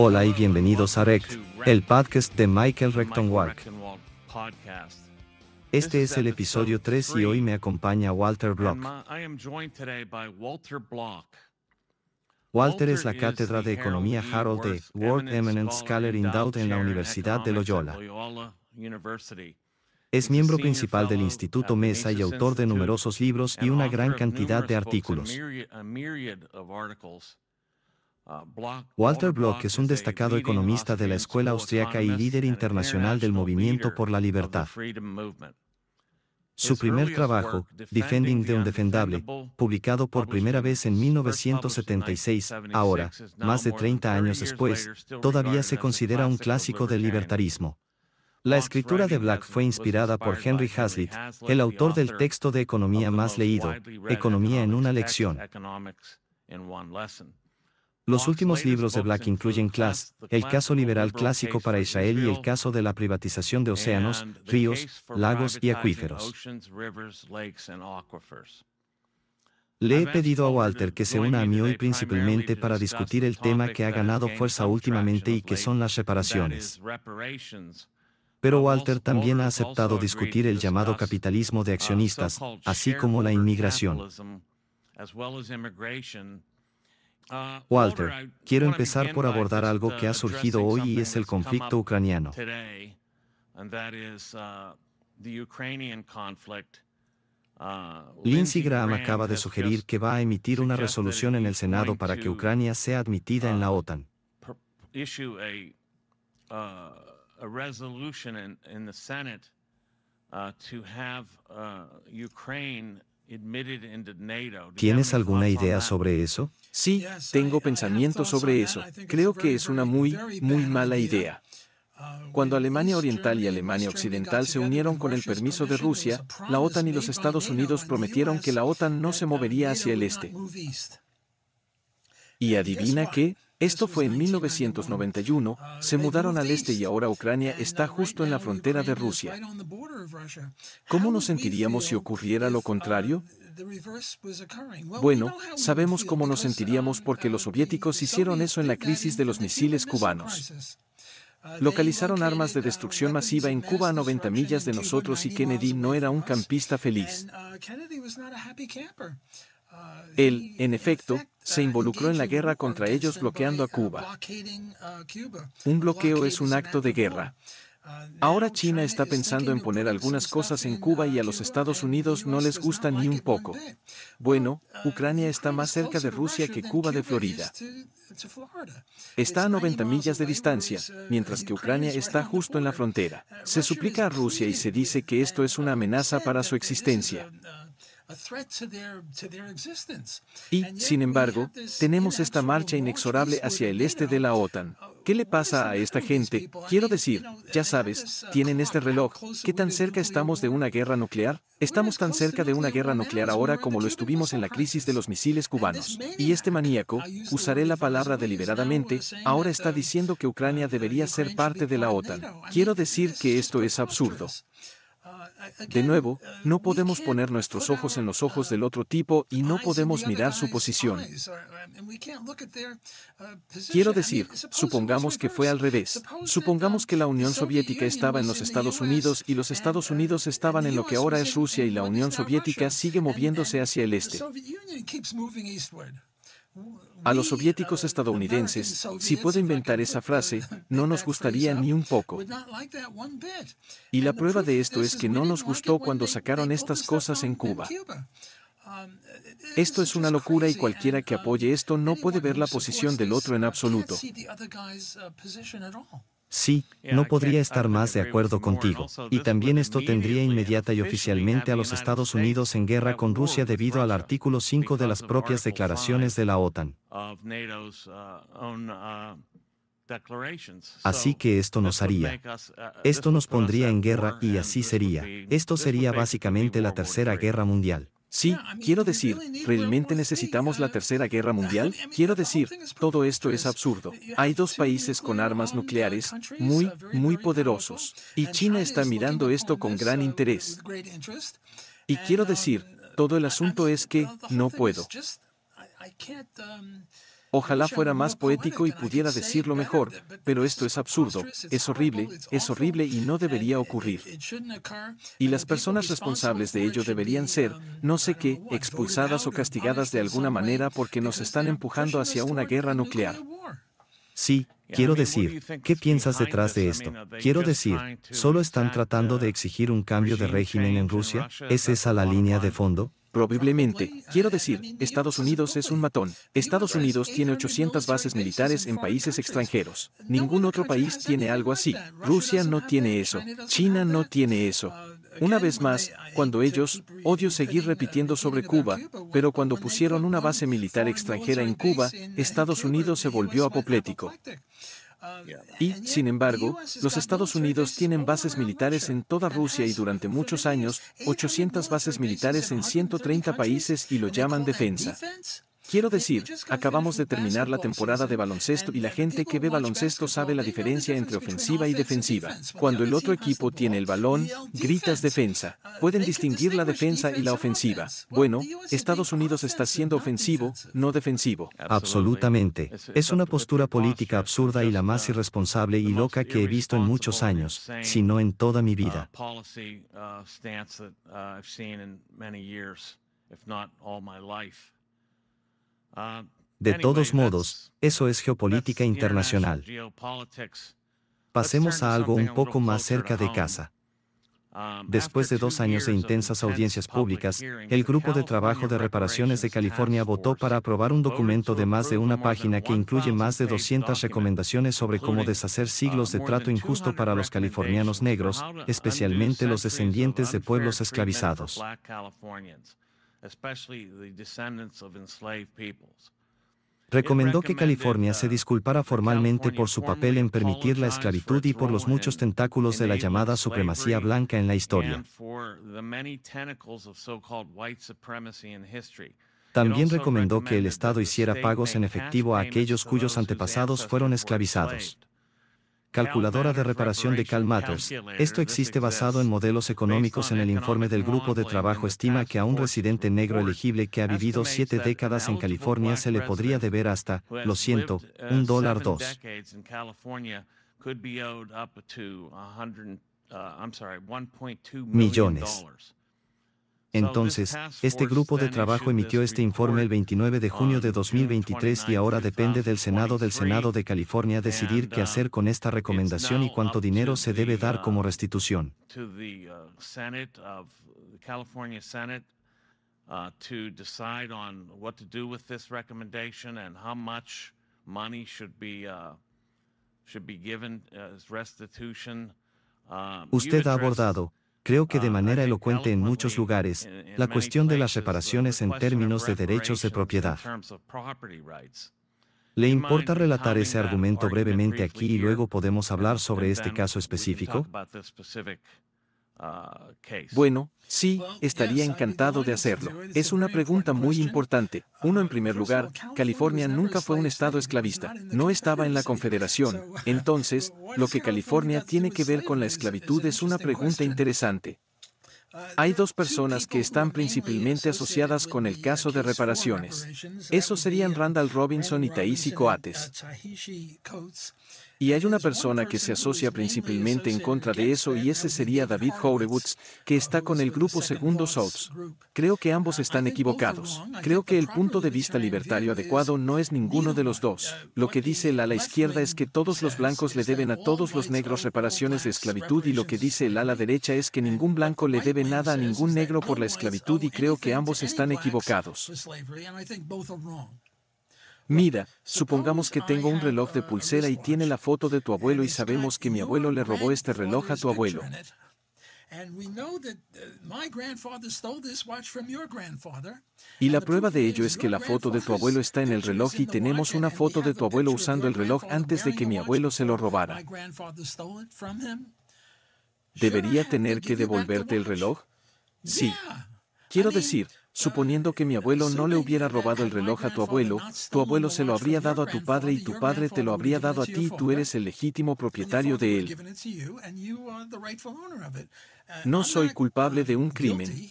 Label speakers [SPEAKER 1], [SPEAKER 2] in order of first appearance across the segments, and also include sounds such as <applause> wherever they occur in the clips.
[SPEAKER 1] Hola y bienvenidos a Rect, el podcast de Michael Recton Walk. Este es el episodio 3 y hoy me acompaña Walter Block. Walter es la cátedra de Economía Harold E. World Eminent Scholar in Doubt en la Universidad de Loyola. Es miembro principal del Instituto Mesa y autor de numerosos libros y una gran cantidad de artículos. Walter Block es un destacado economista de la escuela austriaca y líder internacional del movimiento por la libertad. Su primer trabajo, Defending the Undefendable, publicado por primera vez en 1976, ahora, más de 30 años después, todavía se considera un clásico del libertarismo. La escritura de Black fue inspirada por Henry Hazlitt, el autor del texto de economía más leído, Economía en una lección. Los últimos libros de Black incluyen Class, el caso liberal clásico para Israel y el caso de la privatización de océanos, ríos, lagos y acuíferos. Le he pedido a Walter que se una a mí hoy principalmente para discutir el tema que ha ganado fuerza últimamente y que son las reparaciones. Pero Walter también ha aceptado discutir el llamado capitalismo de uh, accionistas, así como la inmigración.
[SPEAKER 2] Walter, quiero empezar por abordar algo que ha surgido hoy y es el conflicto ucraniano.
[SPEAKER 1] Lindsey Graham acaba de sugerir que va a emitir una resolución en el Senado para que Ucrania sea admitida en la OTAN.
[SPEAKER 2] ¿Tienes alguna idea
[SPEAKER 3] sobre eso? Sí, tengo pensamientos sobre eso. Creo que es una muy, muy mala idea. Uh, Cuando Alemania Oriental y Alemania Occidental se unieron con el permiso de Rusia, la OTAN y los Estados Unidos prometieron que la OTAN no se movería hacia el este. Y adivina qué, esto fue en 1991, se mudaron al este y ahora Ucrania está justo en la frontera de Rusia. ¿Cómo nos sentiríamos si ocurriera lo contrario? Bueno, sabemos cómo nos sentiríamos porque los soviéticos hicieron eso en la crisis de los misiles cubanos.
[SPEAKER 4] Localizaron
[SPEAKER 3] armas de destrucción masiva en Cuba a 90 millas de nosotros y Kennedy no era un campista feliz. Él, en efecto, se involucró en la guerra contra ellos bloqueando a Cuba. Un bloqueo es un acto de guerra. Ahora China está pensando en poner algunas cosas en Cuba y a los Estados Unidos no les gusta ni un poco. Bueno, Ucrania está más cerca de Rusia que Cuba de Florida. Está a 90 millas de distancia, mientras que Ucrania está justo en la frontera. Se suplica a Rusia y se dice que esto es una amenaza para su existencia. Y, sin embargo, tenemos esta marcha inexorable hacia el este de la OTAN. Uh, ¿Qué le pasa a esta gente? Quiero decir, ya sabes, uh, tienen este reloj. ¿Qué tan cerca estamos de una guerra nuclear? Estamos tan cerca de una guerra nuclear ahora como lo estuvimos en la crisis de los misiles cubanos. Y este maníaco, usaré la palabra deliberadamente, ahora está uh, diciendo que Ucrania debería ser parte de la OTAN. Quiero decir que esto es absurdo. De nuevo, uh, no podemos poner nuestros ojos en los ojos uh, del otro tipo y no podemos mirar su posición. Uh, um, Quiero decir, supongamos que fue al revés. Supongamos que la Unión Soviética estaba en los Estados Unidos y los Estados Unidos estaban en lo que ahora es Rusia y la Unión Soviética sigue moviéndose hacia el este. A los soviéticos estadounidenses, si puede inventar esa frase, no nos gustaría ni un poco. Y la prueba de esto es que no nos gustó cuando sacaron estas cosas en Cuba. Esto es una locura y cualquiera que apoye esto no puede ver la posición del otro en absoluto.
[SPEAKER 1] Sí, no podría estar más de acuerdo contigo, y también esto tendría inmediata y oficialmente a los Estados Unidos en guerra con Rusia debido al artículo 5 de las propias declaraciones de la OTAN.
[SPEAKER 2] Uh, uh,
[SPEAKER 1] así que esto nos haría. Uh, esto nos pondría en guerra y así
[SPEAKER 3] sería. Esto sería básicamente la Tercera Guerra Mundial. Sí, ah, quiero decir, ¿realmente pues, necesitamos la Tercera Guerra Mundial? Quiero decir, todo esto es absurdo. Eh, hay dos países con armas nucleares, muy, uh, muy poderosos, y China está mirando esto con gran uh, interés. Y quiero um, decir, todo el asunto es que, no puedo.
[SPEAKER 4] Ojalá fuera más
[SPEAKER 3] poético y pudiera decirlo mejor, eh, eh, pero esto es absurdo, es horrible, es horrible y no eh, debería ocurrir. Y las personas responsables de ello deberían ser, um, no sé qué, expulsadas o castigadas de alguna manera porque nos están empujando hacia una guerra nuclear. Sí,
[SPEAKER 1] Quiero decir, ¿qué piensas detrás de esto? Quiero decir, ¿solo están tratando de exigir
[SPEAKER 3] un cambio de régimen en Rusia? ¿Es esa la línea de fondo? Probablemente, quiero decir, Estados Unidos es un matón. Estados Unidos tiene 800 bases militares en países extranjeros. Ningún otro país tiene algo así. Rusia no tiene eso. China no tiene eso. Una vez más, cuando ellos, odio seguir repitiendo sobre Cuba, pero cuando pusieron una base militar extranjera en Cuba, Estados Unidos se volvió apoplético. Y, sin embargo, los Estados Unidos tienen bases militares en toda Rusia y durante muchos años, 800 bases militares en 130 países y lo llaman defensa. Quiero pues decir, acabamos de terminar la temporada de baloncesto y la gente que ve baloncesto sabe la diferencia entre ofensiva y defensiva. Cuando el otro equipo tiene el balón, gritas defensa. Ah, Pueden distinguir la defensa y la ofensiva. Bueno, Estados Unidos está siendo ofensivo, no defensivo. Absolutamente. Es
[SPEAKER 1] una postura política absurda y la más irresponsable y loca que he visto en muchos años, si no en toda mi uh, vida.
[SPEAKER 2] Uh, de todos
[SPEAKER 1] modos, eso es geopolítica internacional. Pasemos a algo un poco más cerca de casa. Um, Después de dos años de intensas audiencias públicas, el Grupo de Trabajo de Reparaciones de California votó para aprobar un documento de más de una página que incluye más de 200 recomendaciones sobre cómo deshacer uh, siglos de trato injusto para los californianos negros, especialmente los descendientes de pueblos esclavizados.
[SPEAKER 2] Recomendó que California
[SPEAKER 1] se uh, disculpara formalmente por su papel en permitir la esclavitud y por los muchos tentáculos de la llamada supremacía blanca en la historia.
[SPEAKER 2] También recomendó
[SPEAKER 1] que el Estado hiciera pagos en efectivo a aquellos cuyos antepasados fueron esclavizados. Calculadora de reparación de Cal Esto existe basado en modelos económicos en el informe del grupo de trabajo estima que a un residente negro elegible que ha vivido siete décadas en California se le podría deber hasta, lo siento, un dólar dos.
[SPEAKER 2] Millones. Entonces, este grupo de trabajo emitió
[SPEAKER 1] este informe el 29 de junio de 2023 y ahora depende del Senado del Senado de California decidir qué hacer con esta recomendación y cuánto dinero se debe dar como restitución.
[SPEAKER 2] Usted ha abordado,
[SPEAKER 1] creo que de ah, manera elocuente en muchos lugares, la cuestión de las reparaciones en términos de derechos de propiedad. ¿Le importa relatar ese argumento brevemente
[SPEAKER 2] aquí y
[SPEAKER 3] luego podemos hablar sobre este caso específico? Uh, bueno, sí, estaría encantado de hacerlo. Es una pregunta muy importante. Uno, en primer lugar, California nunca fue un estado esclavista, no estaba en la Confederación. <laughs> Entonces, lo que California tiene que ver con la esclavitud es una pregunta interesante. Uh, Hay dos personas que están principalmente asociadas con el uh, caso de reparaciones. Esos serían Randall Robinson y Taishi Coates. Y hay una persona que se asocia principalmente en contra de eso y ese sería David Horowitz, que está con el grupo Segundo Souls. Creo que ambos están equivocados. Creo que el punto de vista libertario adecuado no es ninguno de los dos. Lo que dice el ala izquierda es que todos los blancos le deben a todos los negros reparaciones de esclavitud y lo que dice el ala derecha es que ningún blanco le debe nada a ningún negro por la esclavitud y creo que ambos están equivocados. Mira, supongamos que tengo un reloj de pulsera y tiene la foto de tu abuelo y sabemos que mi abuelo le robó este reloj a tu abuelo. Uh, y la prueba de ello es que la foto de tu abuelo está en el reloj y tenemos una foto de tu abuelo usando el reloj antes de que mi abuelo se lo robara. ¿Debería tener que devolverte el reloj? Sí. Quiero decir, Suponiendo que mi abuelo no le hubiera robado el reloj a tu abuelo, tu abuelo se lo habría dado a tu padre y tu padre te lo habría dado a ti y tú eres el legítimo propietario de él. No soy culpable de un crimen.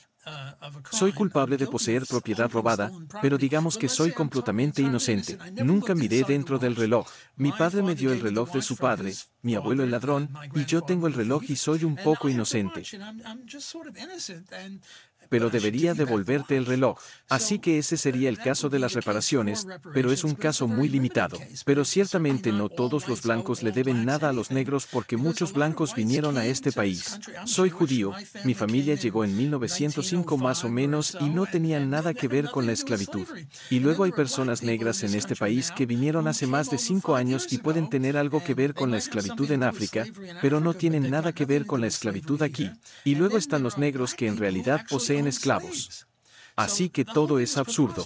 [SPEAKER 3] Soy culpable de poseer propiedad robada, pero digamos que soy completamente inocente. Nunca miré dentro del reloj. Mi padre me dio el reloj de su padre, mi abuelo el ladrón, y yo tengo el reloj y soy un poco inocente pero debería devolverte el reloj. Así que ese sería el caso de las reparaciones, pero es un caso muy limitado. Pero ciertamente no todos los blancos le deben nada a los negros porque muchos blancos vinieron a este país. Soy judío, mi familia llegó en 1905 más o menos y no tenían nada este que ver con la esclavitud. Y luego hay personas negras en este país que vinieron hace más de cinco años y pueden tener algo que ver con la esclavitud en África, pero no tienen nada que ver con la esclavitud aquí. Y luego están los negros que en realidad poseen esclavos. Así que todo es absurdo.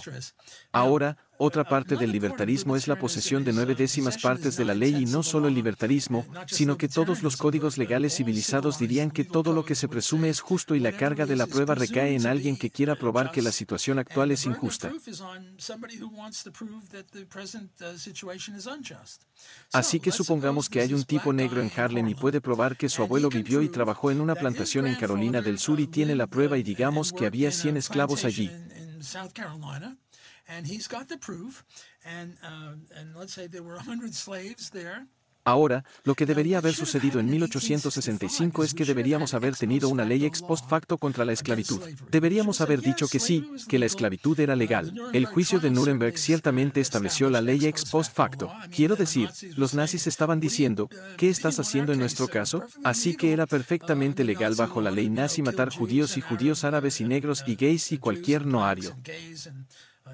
[SPEAKER 3] Ahora, otra parte del libertarismo es la posesión de nueve décimas partes de la ley y no solo el libertarismo, sino que todos los códigos legales civilizados dirían que todo lo que se presume es justo y la carga de la prueba recae en alguien que quiera probar que la situación actual es injusta. Así que supongamos que hay un tipo negro en Harlem y puede probar que su abuelo vivió y trabajó en una plantación en Carolina del Sur y tiene la prueba y digamos que había 100 esclavos allí. Ahora, lo que debería haber sucedido en 1865 es que deberíamos haber tenido una ley ex post facto contra la esclavitud. Deberíamos haber dicho que sí, que la esclavitud era legal. El juicio de Nuremberg ciertamente estableció la ley ex post facto. Quiero decir, los nazis estaban diciendo, uh, ¿qué estás haciendo en nuestro caso? Así que era uh, perfectamente legal bajo la ley nazi matar judíos y judíos árabes y negros y gays y cualquier noario. Uh,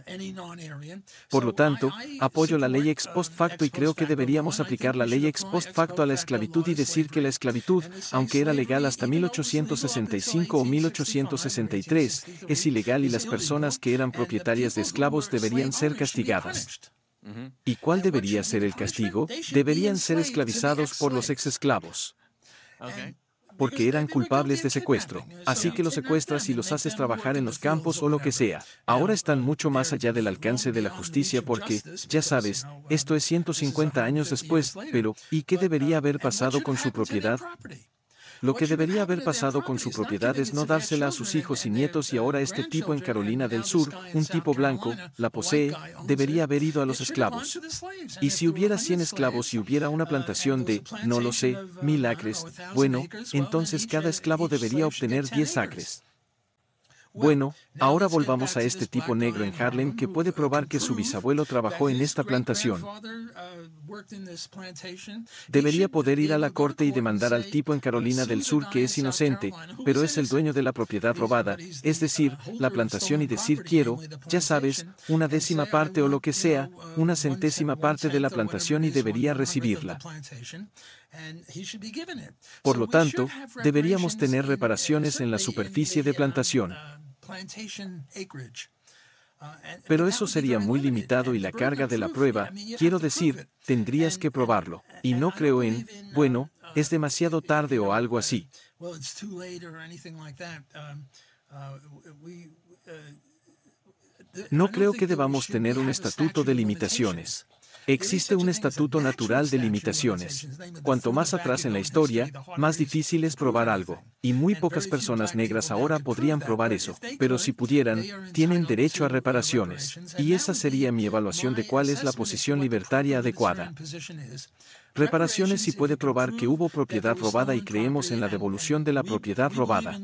[SPEAKER 3] por lo tanto, apoyo la ley ex post uh, facto y creo que deberíamos aplicar la ley ex post facto a la esclavitud y decir que la esclavitud, aunque era legal hasta 1865 o 1863, es ilegal y las personas que eran propietarias de esclavos deberían ser castigadas. ¿Y cuál debería ser el castigo? Deberían ser esclavizados por los ex esclavos porque eran culpables de secuestro. Así que los secuestras y los haces trabajar en los campos o lo que sea. Ahora están mucho más allá del alcance de la justicia porque, ya sabes, esto es 150 años después, pero, ¿y qué debería haber pasado con su propiedad? Lo que debería haber pasado con su propiedad es no dársela a sus hijos y nietos y ahora este tipo en Carolina del Sur, un tipo blanco, la posee, debería haber ido a los esclavos. Y si hubiera 100 esclavos y hubiera una uh, plantación de, no lo sé, uh, mil acres, bueno, entonces cada esclavo debería obtener 10 acres. Bueno, ahora volvamos a este tipo negro en Harlem que puede probar que su bisabuelo trabajó en esta plantación.
[SPEAKER 4] Uh,
[SPEAKER 3] debería poder ir a la corte y demandar al tipo en Carolina del Sur que es inocente, pero es el dueño de la propiedad robada, es decir, la plantación y decir quiero, ya sabes, una décima parte o lo que sea, uh, una centésima parte de la plantación y debería recibirla. Por lo tanto, deberíamos tener reparaciones en la superficie de um, plantación.
[SPEAKER 4] Uh, Pero
[SPEAKER 3] eso sería muy limitado y la carga de la prueba, quiero decir, tendrías que probarlo. Y no creo en, bueno, uh, es demasiado tarde o algo así. Um, uh, no creo que debamos tener un estatuto de limitaciones. Existe un estatuto natural de limitaciones. Cuanto más atrás en la historia, más difícil es probar algo, y muy pocas personas negras ahora podrían probar eso, pero si pudieran, tienen derecho a reparaciones, y esa sería mi evaluación de cuál es la posición libertaria adecuada. Reparaciones si puede probar que hubo propiedad robada y creemos en la devolución de la propiedad robada.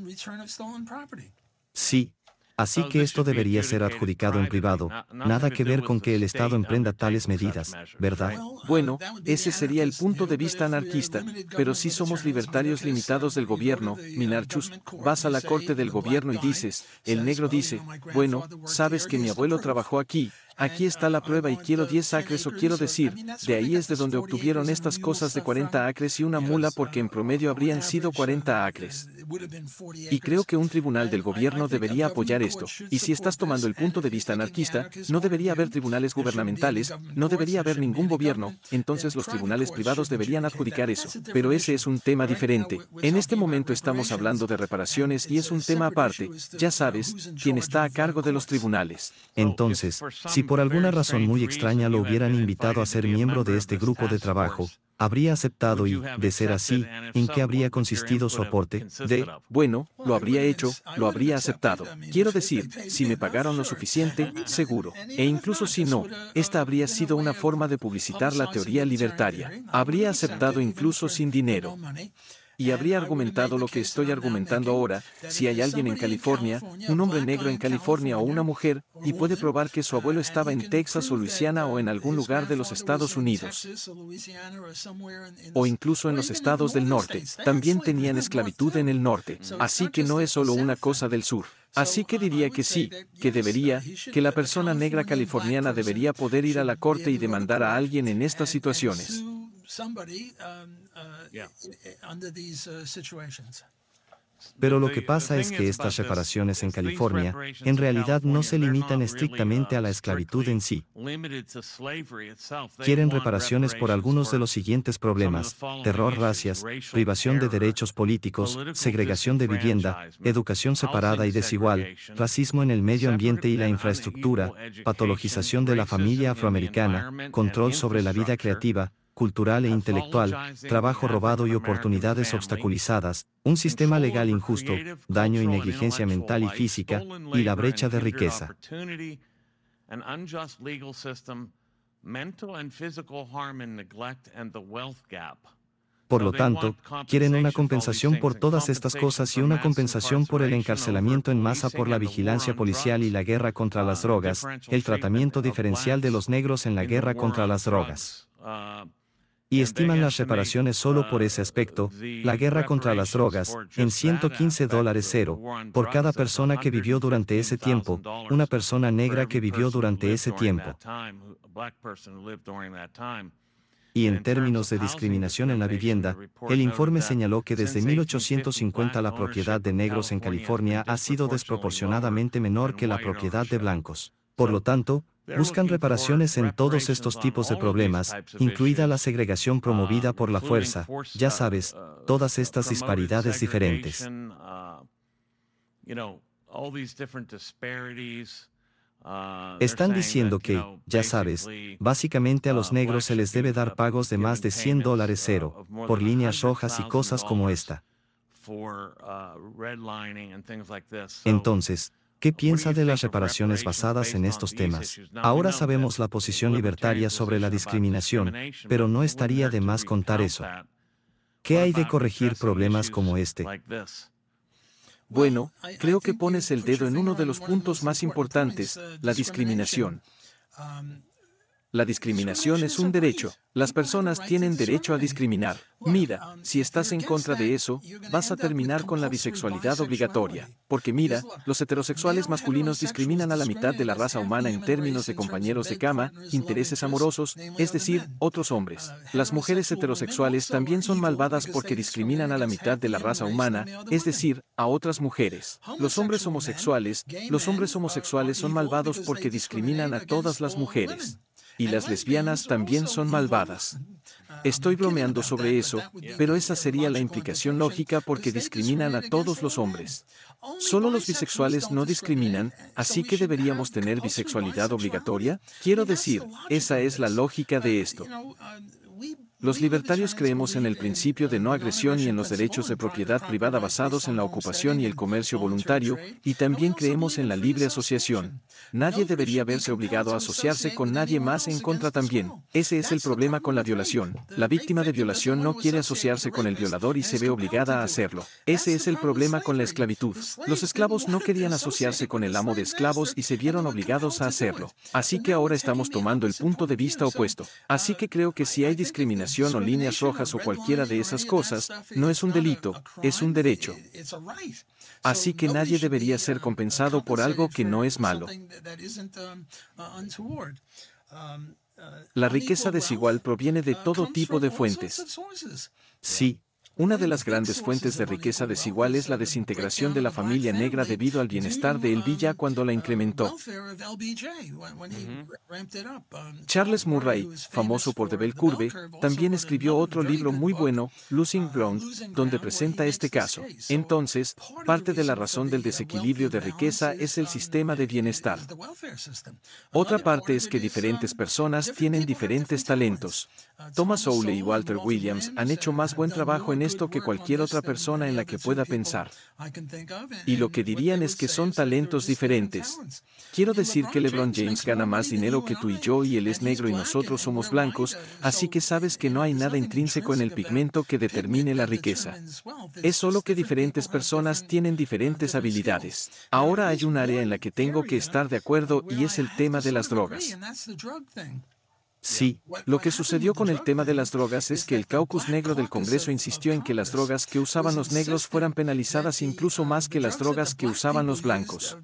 [SPEAKER 3] Sí, Así que esto debería ser adjudicado en privado,
[SPEAKER 4] nada que ver con que el Estado
[SPEAKER 1] emprenda tales medidas, ¿verdad?
[SPEAKER 3] Bueno, ese sería el punto de vista anarquista, pero si somos libertarios limitados del gobierno, Minarchus, vas a la corte del gobierno y dices, el negro dice, bueno, sabes que mi abuelo trabajó aquí, Aquí está la prueba y quiero 10 acres o quiero decir, de ahí es de donde obtuvieron estas cosas de 40 acres y una mula porque en promedio habrían sido 40 acres. Y creo que un tribunal del gobierno debería apoyar esto. Y si estás tomando el punto de vista anarquista, no debería haber tribunales gubernamentales, no debería haber ningún gobierno, entonces los tribunales privados deberían adjudicar eso. Pero ese es un tema diferente. En este momento estamos hablando de reparaciones y es un tema aparte. Ya sabes, quien está a cargo de los tribunales. Entonces,
[SPEAKER 1] si por alguna razón muy extraña lo hubieran invitado a ser miembro de este grupo de trabajo, habría aceptado y, de ser así, ¿en qué habría consistido su aporte?
[SPEAKER 3] De, bueno, lo habría hecho, lo habría aceptado. Quiero decir, si me pagaron lo suficiente, seguro. E incluso si no, esta habría sido una forma de publicitar la teoría libertaria. Habría aceptado incluso sin dinero y habría argumentado lo que estoy argumentando ahora, si hay alguien en California, un hombre negro en California o una mujer, y puede probar que su abuelo estaba en Texas o Luisiana o en algún lugar de los Estados Unidos, o incluso en los estados del norte, también tenían esclavitud en el norte, así que no es solo una cosa del sur. Así que diría que sí, que debería, que la persona negra californiana debería poder ir a la corte y demandar a alguien en estas situaciones.
[SPEAKER 4] Um, uh, eh, uh,
[SPEAKER 3] Pero lo que
[SPEAKER 1] pasa es que estas reparaciones en California en realidad no se limitan estrictamente a uh, la esclavitud en sí.
[SPEAKER 2] Quieren reparaciones por
[SPEAKER 1] algunos de los siguientes problemas, terror racias, privación de derechos políticos, segregación de vivienda, educación separada y desigual, racismo en el medio ambiente y la infraestructura, patologización de la familia afroamericana, control sobre la vida creativa, cultural e intelectual, trabajo robado y oportunidades obstaculizadas, un sistema legal injusto, daño y negligencia mental y física, y la brecha de riqueza.
[SPEAKER 2] Por lo tanto, quieren una
[SPEAKER 1] compensación por todas estas cosas y una compensación por el encarcelamiento en masa por la vigilancia policial y la guerra contra las uh, drogas, el tratamiento diferencial de los negros en la guerra contra las drogas. Uh, y estiman las reparaciones solo por ese aspecto, la guerra contra las drogas, en 115 dólares cero, por cada persona que vivió durante ese tiempo, una persona negra que vivió durante ese tiempo. Y en términos de discriminación en la vivienda, el informe señaló que desde 1850 la propiedad de negros en California ha sido desproporcionadamente menor que la propiedad de blancos. Por lo tanto, buscan reparaciones en todos estos tipos de problemas, incluida la segregación promovida um, por la fuerza, ya sabes, todas estas disparidades diferentes. Están diciendo que, ya sabes, básicamente a uh, los negros se les debe dar pagos de más de 100 dólares uh, cero, por líneas rojas y cosas como esta. Uh, Entonces, ¿Qué piensa de las reparaciones basadas en estos temas? Ahora sabemos la posición libertaria sobre la discriminación, pero no estaría de más contar
[SPEAKER 3] eso. ¿Qué hay de corregir problemas como este? Bueno, creo que pones el dedo en uno de los puntos más importantes, la discriminación. La discriminación es un derecho. Las personas tienen derecho a discriminar. Mira, si estás en contra de eso, vas a terminar con la bisexualidad obligatoria. Porque mira, los heterosexuales masculinos discriminan a la mitad de la raza humana en términos de compañeros de cama, intereses amorosos, es decir, otros hombres. Las mujeres heterosexuales también son malvadas porque discriminan a la mitad de la raza humana, es decir, a otras mujeres. Los hombres homosexuales, los hombres homosexuales son malvados porque discriminan a todas las mujeres y las lesbianas también son malvadas. Estoy bromeando sobre eso, pero esa sería la implicación lógica porque discriminan a todos los hombres. Solo los bisexuales no discriminan, así que deberíamos tener bisexualidad obligatoria. Quiero decir, esa es la lógica de esto. Los libertarios creemos en el principio de no agresión y en los derechos de propiedad privada basados en la ocupación y el comercio voluntario, y también creemos en la libre asociación. Nadie debería verse obligado a asociarse con nadie más en contra también. Ese es el problema con la violación. La víctima de violación no quiere asociarse con el violador y se ve obligada a hacerlo. Ese es el problema con la esclavitud. Los esclavos no querían asociarse con el amo de esclavos y se vieron obligados a hacerlo. Así que ahora estamos tomando el punto de vista opuesto. Así que creo que si hay discriminación, o líneas rojas o cualquiera de esas cosas, no es un delito, es un derecho. Así que nadie debería ser compensado por algo que no es malo. La riqueza desigual proviene de todo tipo de fuentes. Sí, una de las grandes fuentes de riqueza desigual es la desintegración de la familia negra debido al bienestar de El cuando la incrementó. Charles Murray, famoso por The Bell Curve, también escribió otro libro muy bueno, Losing Ground, donde presenta este caso. Entonces, parte de la razón del desequilibrio de riqueza es el sistema de bienestar. Otra parte es que diferentes personas tienen diferentes talentos. Thomas Owley y Walter Williams han hecho más buen trabajo en esto que cualquier otra persona en la que pueda pensar. Y lo que dirían es que son talentos diferentes. Quiero decir que LeBron James gana más dinero que tú y yo y él es negro y nosotros somos blancos, así que sabes que no hay nada intrínseco en el pigmento que determine la riqueza. Es solo que diferentes personas tienen diferentes habilidades. Ahora hay un área en la que tengo que estar de acuerdo y es el tema de las drogas. Sí, lo que sucedió con el tema de las drogas es que el caucus negro del Congreso insistió en que las drogas que usaban los negros fueran penalizadas incluso más que las drogas que usaban los blancos.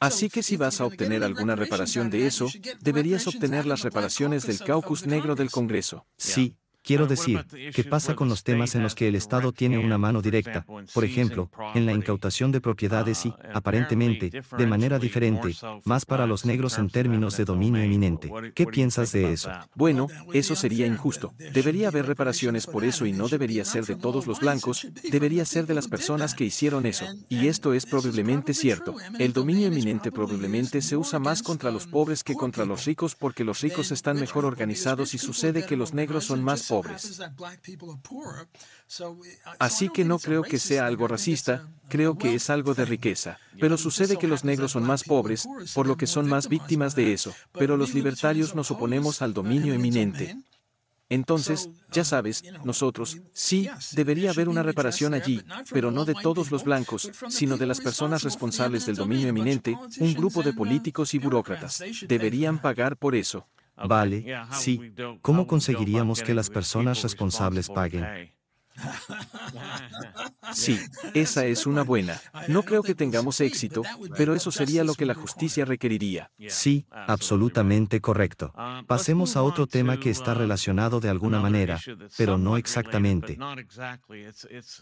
[SPEAKER 3] Así que si vas a obtener alguna reparación de eso, deberías obtener las reparaciones del caucus negro del Congreso.
[SPEAKER 1] Sí, Quiero decir, ¿qué pasa con los temas en los que el Estado tiene una mano directa? Por ejemplo, en la incautación de propiedades y, uh, aparentemente, de manera diferente, más para los negros en términos de dominio eminente. ¿Qué piensas de eso?
[SPEAKER 3] Bueno, eso sería injusto. Debería haber reparaciones por eso y no debería ser de todos los blancos, debería ser de las personas que hicieron eso. Y esto es probablemente cierto. El dominio eminente probablemente se usa más contra los pobres que contra los ricos porque los ricos están mejor organizados y sucede que los negros son más pobres Así que no creo que sea algo racista, creo que es algo de riqueza. Pero sucede que los negros son más pobres, por lo que son más víctimas de eso. Pero los libertarios nos oponemos al dominio eminente. Entonces, ya sabes, nosotros, sí, debería haber una reparación allí, pero no de todos los blancos, sino de las personas responsables del dominio eminente, un grupo de políticos y burócratas. Deberían pagar por eso. Vale, sí.
[SPEAKER 1] ¿Cómo conseguiríamos que las personas responsables paguen?
[SPEAKER 3] <laughs> Sí, esa es una buena. No creo que tengamos éxito, pero eso sería lo que la justicia requeriría. Sí,
[SPEAKER 1] absolutamente correcto. Uh, Pasemos a otro tema que está uh, relacionado de alguna manera, pero no exactamente.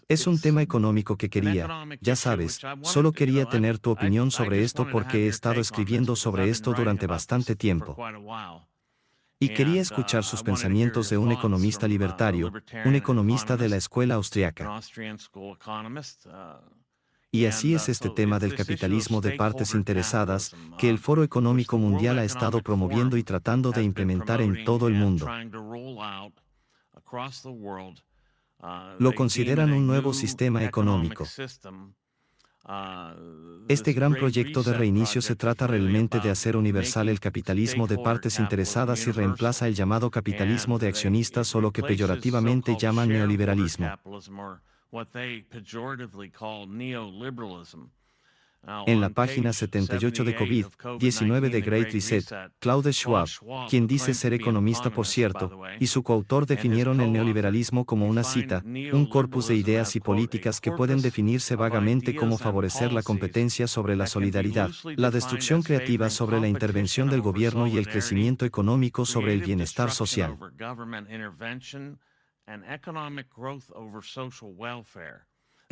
[SPEAKER 1] Es un tema económico que quería, ya sabes, solo quería tener tu opinión sobre esto porque he estado escribiendo sobre esto durante bastante tiempo y quería escuchar sus pensamientos de un economista libertario, un economista de la escuela austriaca.
[SPEAKER 2] Y así es este tema del capitalismo de partes interesadas,
[SPEAKER 1] que el Foro Económico Mundial ha estado promoviendo y tratando de implementar en todo el mundo.
[SPEAKER 2] Lo consideran un
[SPEAKER 1] nuevo sistema económico. Ah, este gran proyecto de reinicio se trata realmente de hacer universal el capitalismo de partes interesadas y reemplaza el llamado capitalismo de accionistas o lo que peyorativamente llaman neoliberalismo.
[SPEAKER 2] Ah, en la página 78 de COVID-19 de Great Reset, Claude Schwab, quien dice ser
[SPEAKER 1] economista por cierto, y su coautor definieron el neoliberalismo como una cita, un corpus de ideas y políticas que pueden definirse vagamente como favorecer la competencia sobre la solidaridad, la destrucción creativa sobre la intervención del gobierno y el crecimiento económico sobre el bienestar social.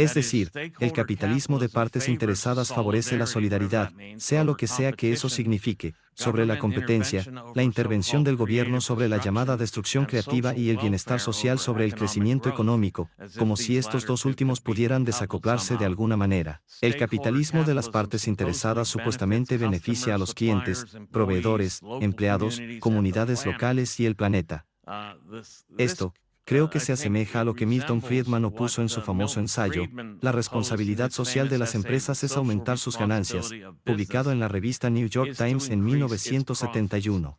[SPEAKER 2] Es decir, el capitalismo de partes interesadas favorece la
[SPEAKER 1] solidaridad, sea lo que sea que eso signifique, sobre la competencia, la intervención del gobierno sobre la llamada destrucción creativa y el bienestar social sobre el crecimiento económico, como si estos dos últimos pudieran desacoplarse de alguna manera. El capitalismo de las partes interesadas supuestamente beneficia a los clientes, proveedores, empleados, comunidades locales y el planeta. Uh, Esto, Creo que se asemeja a lo que Milton Friedman opuso en su uh, famoso ensayo, La responsabilidad social de las empresas es aumentar sus ganancias, publicado en la revista New York Times en 1971.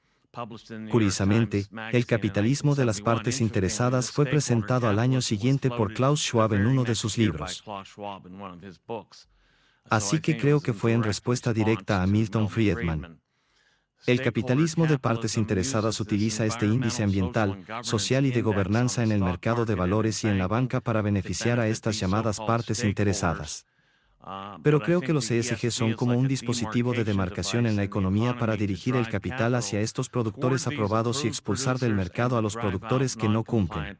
[SPEAKER 1] Curiosamente, el capitalismo de las partes interesadas fue presentado al año siguiente por Klaus Schwab en uno de sus libros.
[SPEAKER 2] Así que creo
[SPEAKER 1] que fue en respuesta directa a Milton Friedman.
[SPEAKER 2] El capitalismo de partes
[SPEAKER 1] interesadas utiliza este índice ambiental, social y de gobernanza en el mercado de valores y en la banca para beneficiar a estas llamadas partes interesadas. Pero creo que los ESG son como un dispositivo de demarcación en la economía para dirigir el capital hacia estos productores aprobados y expulsar del mercado a los productores que no cumplen.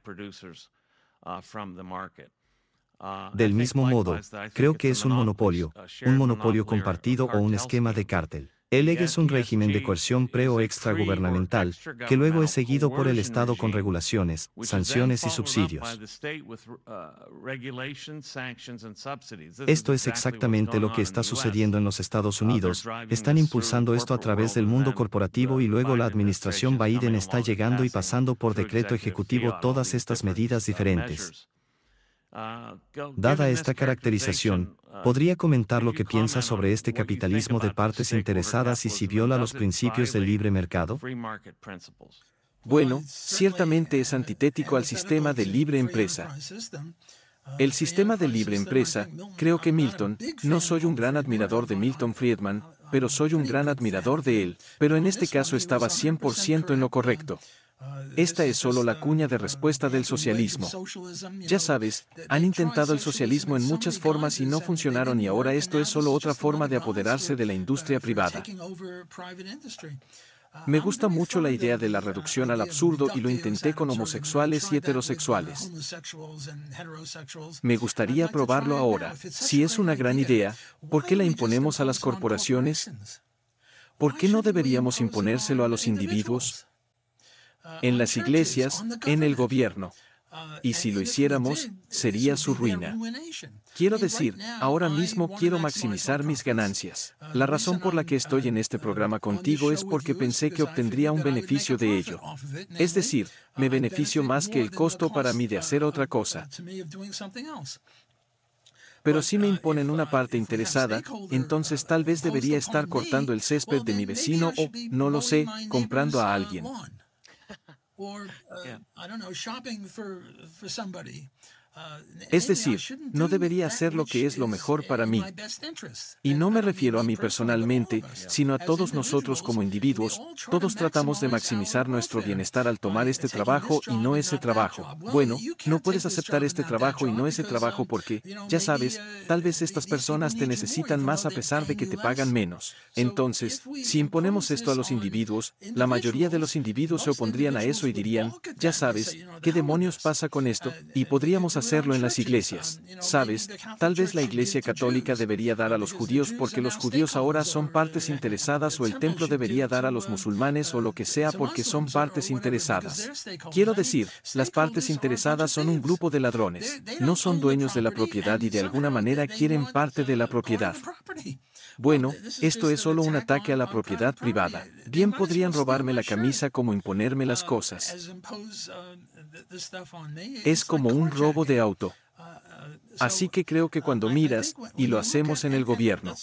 [SPEAKER 2] Del mismo modo, creo que es un monopolio, un monopolio compartido o un
[SPEAKER 1] esquema de cártel. El EG es un régimen de coerción pre o extragubernamental, que luego es seguido por el Estado con regulaciones, sanciones y subsidios.
[SPEAKER 2] Esto es exactamente lo que está sucediendo
[SPEAKER 1] en los Estados Unidos, están impulsando esto a través del mundo corporativo y luego la administración Biden está llegando y pasando por decreto ejecutivo todas estas medidas diferentes.
[SPEAKER 2] Dada esta caracterización, ah, ¿podría
[SPEAKER 1] comentar lo que piensa sobre este capitalismo de partes interesadas y si viola los principios del libre mercado?
[SPEAKER 3] Bueno, ciertamente es antitético al sistema de libre empresa. Uh, El sistema de libre empresa, creo que Milton, no soy un gran admirador de Milton Friedman, pero soy un gran admirador de él, pero en este caso estaba 100% en lo correcto. Esta es solo la cuña de respuesta del socialismo. Ya sabes, han intentado el socialismo en muchas formas y no funcionaron y ahora esto es solo otra forma de apoderarse de la industria privada. Me gusta mucho la idea de la reducción al absurdo y lo intenté con homosexuales y heterosexuales. Me gustaría probarlo ahora. Si es una gran idea, ¿por qué la imponemos a las corporaciones? ¿Por qué no deberíamos imponérselo a los individuos? En las iglesias, en el gobierno. Y si lo hiciéramos, sería su ruina. Quiero decir, ahora mismo quiero maximizar mis ganancias. La razón por la que estoy en este programa contigo es porque pensé que obtendría un beneficio de ello. Es decir, me beneficio más que el costo para mí de hacer otra cosa pero si me imponen una parte interesada, entonces tal vez debería estar cortando el césped de mi vecino o, no lo sé, comprando a alguien.
[SPEAKER 4] or uh, yeah. I don't know, shopping for for somebody, Uh, es decir, no debería hacer lo que es lo
[SPEAKER 3] mejor para mí. Y no me refiero a mí personalmente, sino a todos nosotros como individuos. Todos tratamos de maximizar nuestro bienestar al tomar este, este trabajo y no ese trabajo. Bueno, um, no puedes aceptar este trabajo y no ese trabajo porque, ya sabes, uh, tal vez estas personas te necesitan más a pesar de que te pagan menos. Entonces, si imponemos esto a los individuos, la mayoría de los individuos se opondrían a eso y dirían, ya sabes, ¿qué demonios pasa con esto? Y podríamos hacer hacerlo en las iglesias. Sabes, tal vez la iglesia católica debería dar a los judíos porque los judíos ahora son partes interesadas o el templo debería dar a los musulmanes o lo que sea porque son partes interesadas. Quiero decir, las partes interesadas son un grupo de ladrones. No son dueños de la propiedad y de alguna manera quieren parte de la propiedad. Bueno, esto es solo un ataque a la propiedad privada. Bien podrían robarme la camisa como imponerme las uh, cosas.
[SPEAKER 4] Uh, es
[SPEAKER 3] como un robo de auto. Uh, Así que creo que cuando miras, y lo hacemos en el gobierno,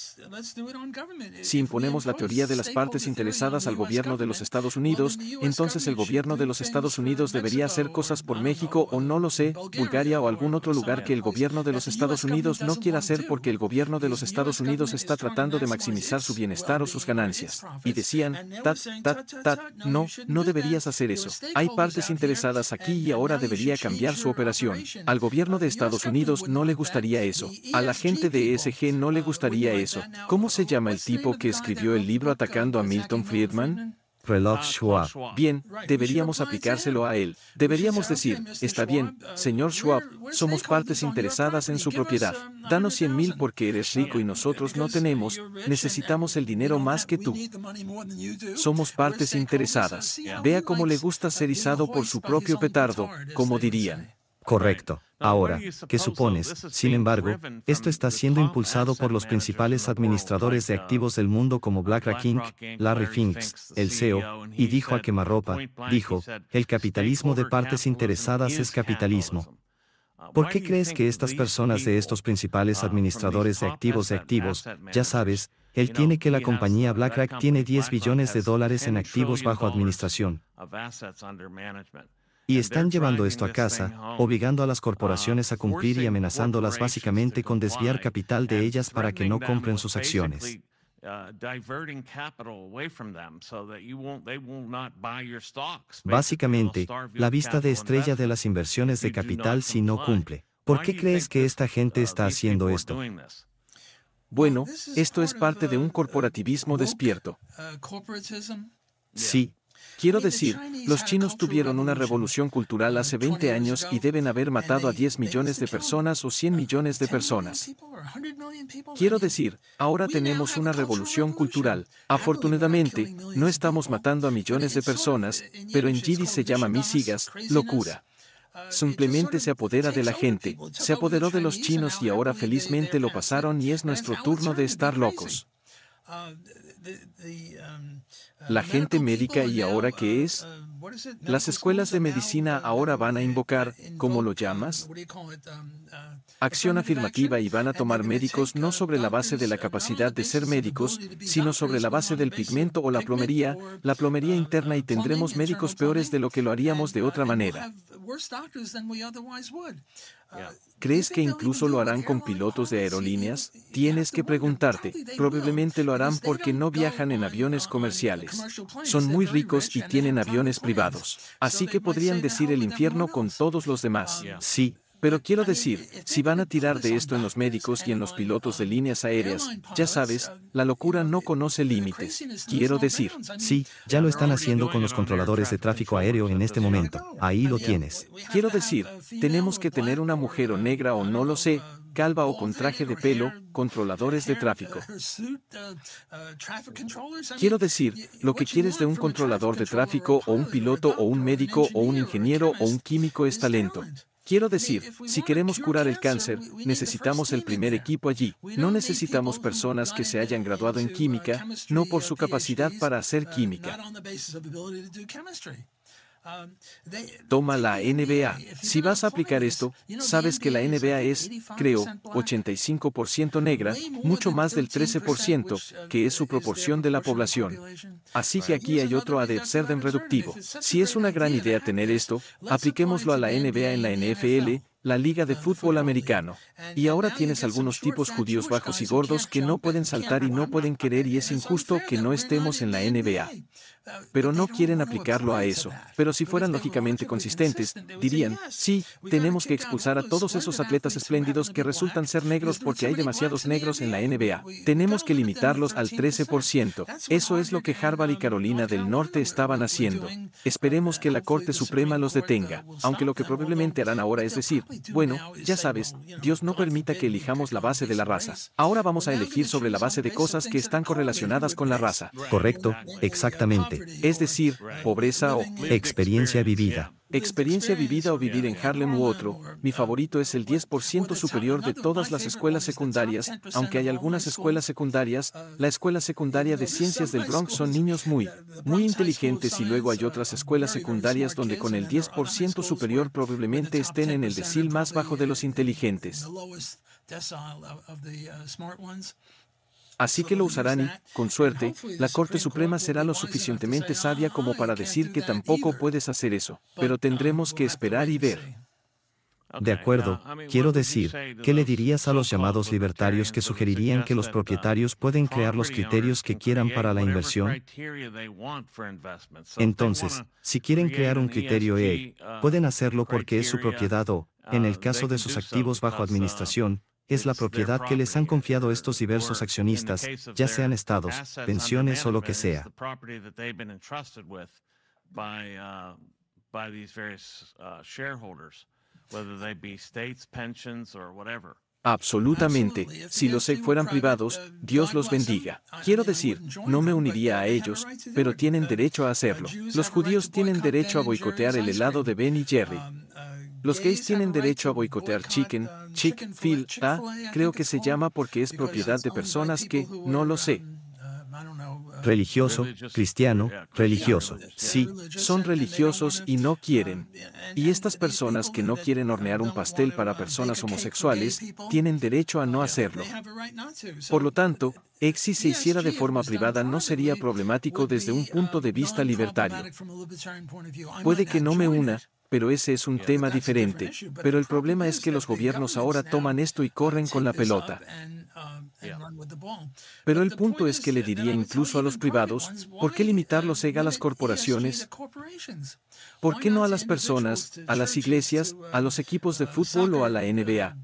[SPEAKER 3] si imponemos la teoría de las partes interesadas al gobierno de los Estados Unidos, entonces el gobierno de los Estados Unidos debería hacer cosas por México o no lo sé, Bulgaria o algún otro lugar que el gobierno de los Estados Unidos no quiera hacer porque el gobierno de los Estados Unidos está tratando de maximizar su bienestar o sus ganancias. Y decían, tat, tat, tat, no, no deberías hacer eso. Hay partes interesadas aquí y ahora debería cambiar su operación. Al gobierno de Estados Unidos no le gustaría eso. A la gente de ESG no le gustaría eso. ¿Cómo se llama el tipo que escribió el libro atacando a Milton Friedman? Ah, Schwab. Bien, deberíamos aplicárselo a él. Deberíamos decir, está bien, eh, señor Schwab, somos partes interesadas en su propiedad. Um, Danos 100 mil porque eres rico y nosotros no uh, tenemos, necesitamos el dinero más que tú. Somos partes interesadas. Vea cómo le gusta ser izado por su propio petardo, como dirían.
[SPEAKER 1] Correcto. Ahora, ¿qué supones? Sin embargo, esto está siendo impulsado por los principales administradores de uh, activos del mundo como BlackRock Inc., Larry Finks, el CEO, e y dijo a quemarropa, dijo, el capitalismo de partes interesadas es capitalismo. Uh, ¿Por qué crees que estas personas de estos principales uh, administradores de activos de activos, ya sabes, él tiene que la compañía BlackRock tiene 10 billones de dólares en activos bajo administración? y están llevando esto a casa, obligando a las corporaciones a cumplir y amenazándolas básicamente con desviar capital de ellas para que no compren sus acciones.
[SPEAKER 2] Básicamente, la vista de estrella de las
[SPEAKER 1] inversiones de capital si no cumple. ¿Por qué crees
[SPEAKER 3] que esta gente está haciendo esto? Bueno, esto es parte de un corporativismo despierto.
[SPEAKER 4] Uh,
[SPEAKER 3] sí, Quiero decir, los chinos tuvieron una revolución cultural hace 20 años y deben haber matado a 10 millones de personas o 100 millones de personas. Quiero decir, ahora tenemos una revolución cultural. Afortunadamente, no estamos matando a millones de personas, pero en Gidi se llama misigas, locura uh, simplemente se apodera de la gente, se apoderó de los chinos y ahora felizmente lo pasaron y es nuestro turno de estar locos. Uh, um, la gente médica y ahora qué es? Las escuelas de medicina ahora van a invocar, ¿cómo lo llamas? Acción afirmativa y van a tomar médicos no sobre la base de la capacidad de ser médicos, sino sobre la base del pigmento o la plomería, la plomería interna y tendremos médicos peores de lo que lo haríamos de otra manera. Ah, ¿Crees que incluso lo harán con pilotos de aerolíneas? Tienes que preguntarte, probablemente lo harán porque no viajan en aviones comerciales. Son muy ricos y tienen aviones privados. Así que podrían decir el infierno con todos los demás. Sí, pero quiero decir, eh, si van a tirar de esto en los médicos y en los pilotos de líneas aéreas, ya sabes, eh, la locura no eh, conoce límites. Quiero decir, sí, ya lo están haciendo con los controladores de tráfico aéreo en este momento. Ahí lo tienes. Quiero decir, tenemos que tener una mujer o negra o no lo sé, calva o con traje de pelo, controladores de tráfico.
[SPEAKER 4] Uh, uh, uh, quiero decir,
[SPEAKER 3] lo que quieres de un controlador de tráfico o un piloto o un médico o un ingeniero o un químico es talento. Quiero decir, si queremos curar el cáncer, necesitamos el primer equipo allí. No necesitamos personas que se hayan graduado en uh, química, no por su capacidad para hacer uh, química. Toma la NBA. Si vas a aplicar esto, sabes que la NBA es, creo, 85% negra, mucho más del 13%, que es su proporción de la población. Así que aquí hay otro ad reductivo. Si es una gran idea tener esto, apliquémoslo a la NBA en la NFL, la Liga de Fútbol Americano. Y ahora tienes algunos tipos judíos bajos y gordos que no pueden saltar y no pueden querer y es injusto que no estemos en la NBA pero no quieren aplicarlo a eso. Pero si fueran lógicamente consistentes, dirían, sí, tenemos que expulsar a todos esos atletas espléndidos que resultan ser negros porque hay demasiados negros en la NBA. Tenemos que limitarlos al 13%. Eso es lo que Harvard y Carolina del Norte estaban haciendo. Esperemos que la Corte Suprema los detenga, pues, aunque lo que probablemente harán ahora es decir, bueno, ya sabes, Dios no permita que elijamos la base de la raza. Pues. Ahora vamos a elegir sobre la base de cosas que están correlacionadas con la raza.
[SPEAKER 1] Correcto, exactamente es
[SPEAKER 3] decir, pobreza
[SPEAKER 1] o experiencia vivida.
[SPEAKER 3] Experiencia vivida o vivir en Harlem u otro, mi favorito es el 10% superior de todas las escuelas secundarias, aunque hay algunas escuelas secundarias, la escuela secundaria de ciencias del Bronx son niños muy, muy inteligentes y luego hay otras escuelas secundarias donde con el 10% superior probablemente estén en el decil más bajo de los inteligentes. Así que lo usarán y, con suerte, la Corte Suprema será lo suficientemente sabia como para decir que tampoco puedes hacer eso, pero tendremos que esperar y ver. De acuerdo, quiero decir,
[SPEAKER 1] ¿qué le dirías a los llamados libertarios que sugerirían que los propietarios pueden crear los criterios que quieran para la inversión?
[SPEAKER 2] Entonces,
[SPEAKER 1] si quieren crear un criterio E, pueden hacerlo porque es su propiedad o, en el caso de sus activos bajo administración, es la propiedad que les han confiado estos diversos accionistas, ya sean estados, pensiones o lo que sea.
[SPEAKER 2] Uh, uh,
[SPEAKER 3] Absolutamente. Si los SEC fueran privados, uh, Dios los bendiga. Quiero decir, no me uniría a ellos, pero tienen derecho a hacerlo. Los judíos tienen derecho a boicotear el helado de Ben y Jerry. Um, los gays tienen derecho a boicotear Chicken, Chick Fil A, creo que se llama porque es propiedad de personas que, no lo sé. Religioso, cristiano, religioso. Sí, son religiosos y no quieren. Y estas personas que no quieren hornear un pastel para personas homosexuales, tienen derecho a no hacerlo. Por lo tanto, si se hiciera de forma privada no sería problemático desde un punto de um, vista libertario. Puede que no me una, pero ese es un tema diferente. Pero el problema es que los gobiernos ahora toman esto y corren con la pelota. Um, pero el punto es que le diría incluso a los privados, ¿por qué limitar los a las e corporaciones? ¿Por qué no a las personas, a las iglesias, a uh, los equipos de uh, fútbol o a la uh, NBA?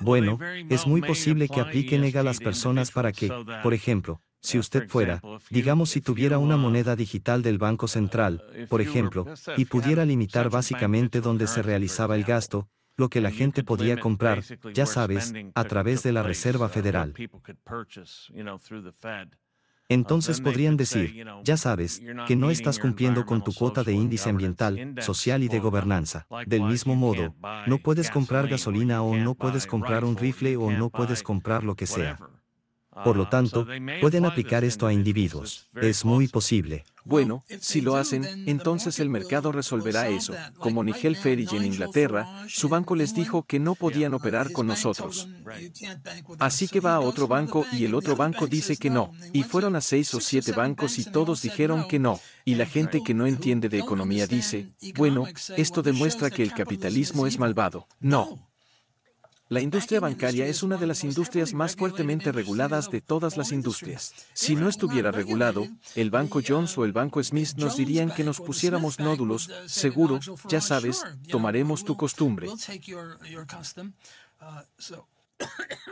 [SPEAKER 4] Bueno, es muy posible que apliquen e EGA a las personas para que, por
[SPEAKER 1] ejemplo, si usted fuera, digamos si tuviera una moneda digital del Banco uh, Central, por ejemplo, y pudiera limitar básicamente donde se realizaba el gasto, lo que la gente podía comprar, ya sabes, a través de la Reserva uh, Federal.
[SPEAKER 2] Uh,
[SPEAKER 1] Entonces podrían decir, ya sabes, que no estás cumpliendo con tu cuota de índice ambiental, social y de gobernanza. Del mismo modo, no puedes comprar gasolina o no puedes comprar un rifle o no puedes comprar lo que sea.
[SPEAKER 3] Por lo ah, tanto, pueden
[SPEAKER 1] aplicar esto a individuos. Es muy posible.
[SPEAKER 3] Bueno, si lo hacen, entonces el mercado resolverá eso. Como Nigel Ferry en Inglaterra, su banco les dijo que no podían operar con nosotros. Así que va a otro banco y el otro banco dice que no. Y fueron a seis o siete bancos y todos dijeron que no. Y la gente que no entiende de economía dice, bueno, esto demuestra que el capitalismo es malvado. No. La industria bancaria es una de las industrias más fuertemente reguladas de todas las industrias. Si no estuviera regulado, el banco Jones o el banco Smith nos dirían que nos pusiéramos nódulos, seguro, ya sabes, tomaremos tu costumbre.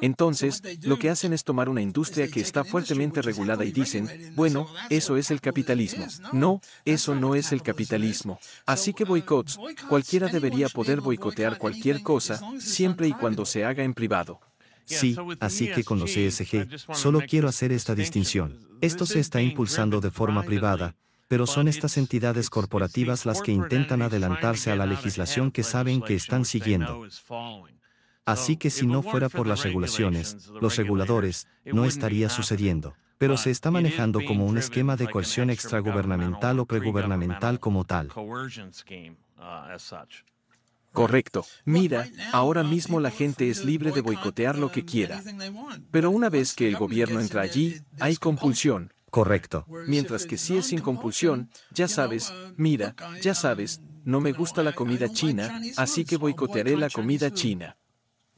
[SPEAKER 3] Entonces, lo que hacen es tomar una industria que está fuertemente regulada y dicen, bueno, eso es el capitalismo. No, eso no es el capitalismo. Así que uh, boicots, cualquiera debería poder boicotear cualquier cosa, siempre y cuando se haga en privado. Sí, así que con los ESG,
[SPEAKER 1] e solo quiero hacer esta distinción. Esto se está impulsando de forma privada, pero son estas entidades corporativas las que intentan adelantarse a la legislación que saben que están siguiendo. Así que si no fuera por las regulaciones, los reguladores, no estaría sucediendo. Pero se está manejando como un esquema de coerción extragubernamental
[SPEAKER 3] o pregubernamental como tal.
[SPEAKER 2] Uh,
[SPEAKER 3] Correcto. Mira, ahora mismo la gente es libre de boicotear lo que quiera. Pero una vez que el gobierno entra allí, hay compulsión. Correcto. Mientras que si es sin compulsión, ya sabes, uh, mira, ya uh, sabes, no me gusta la comida china, así que boicotearé la comida china.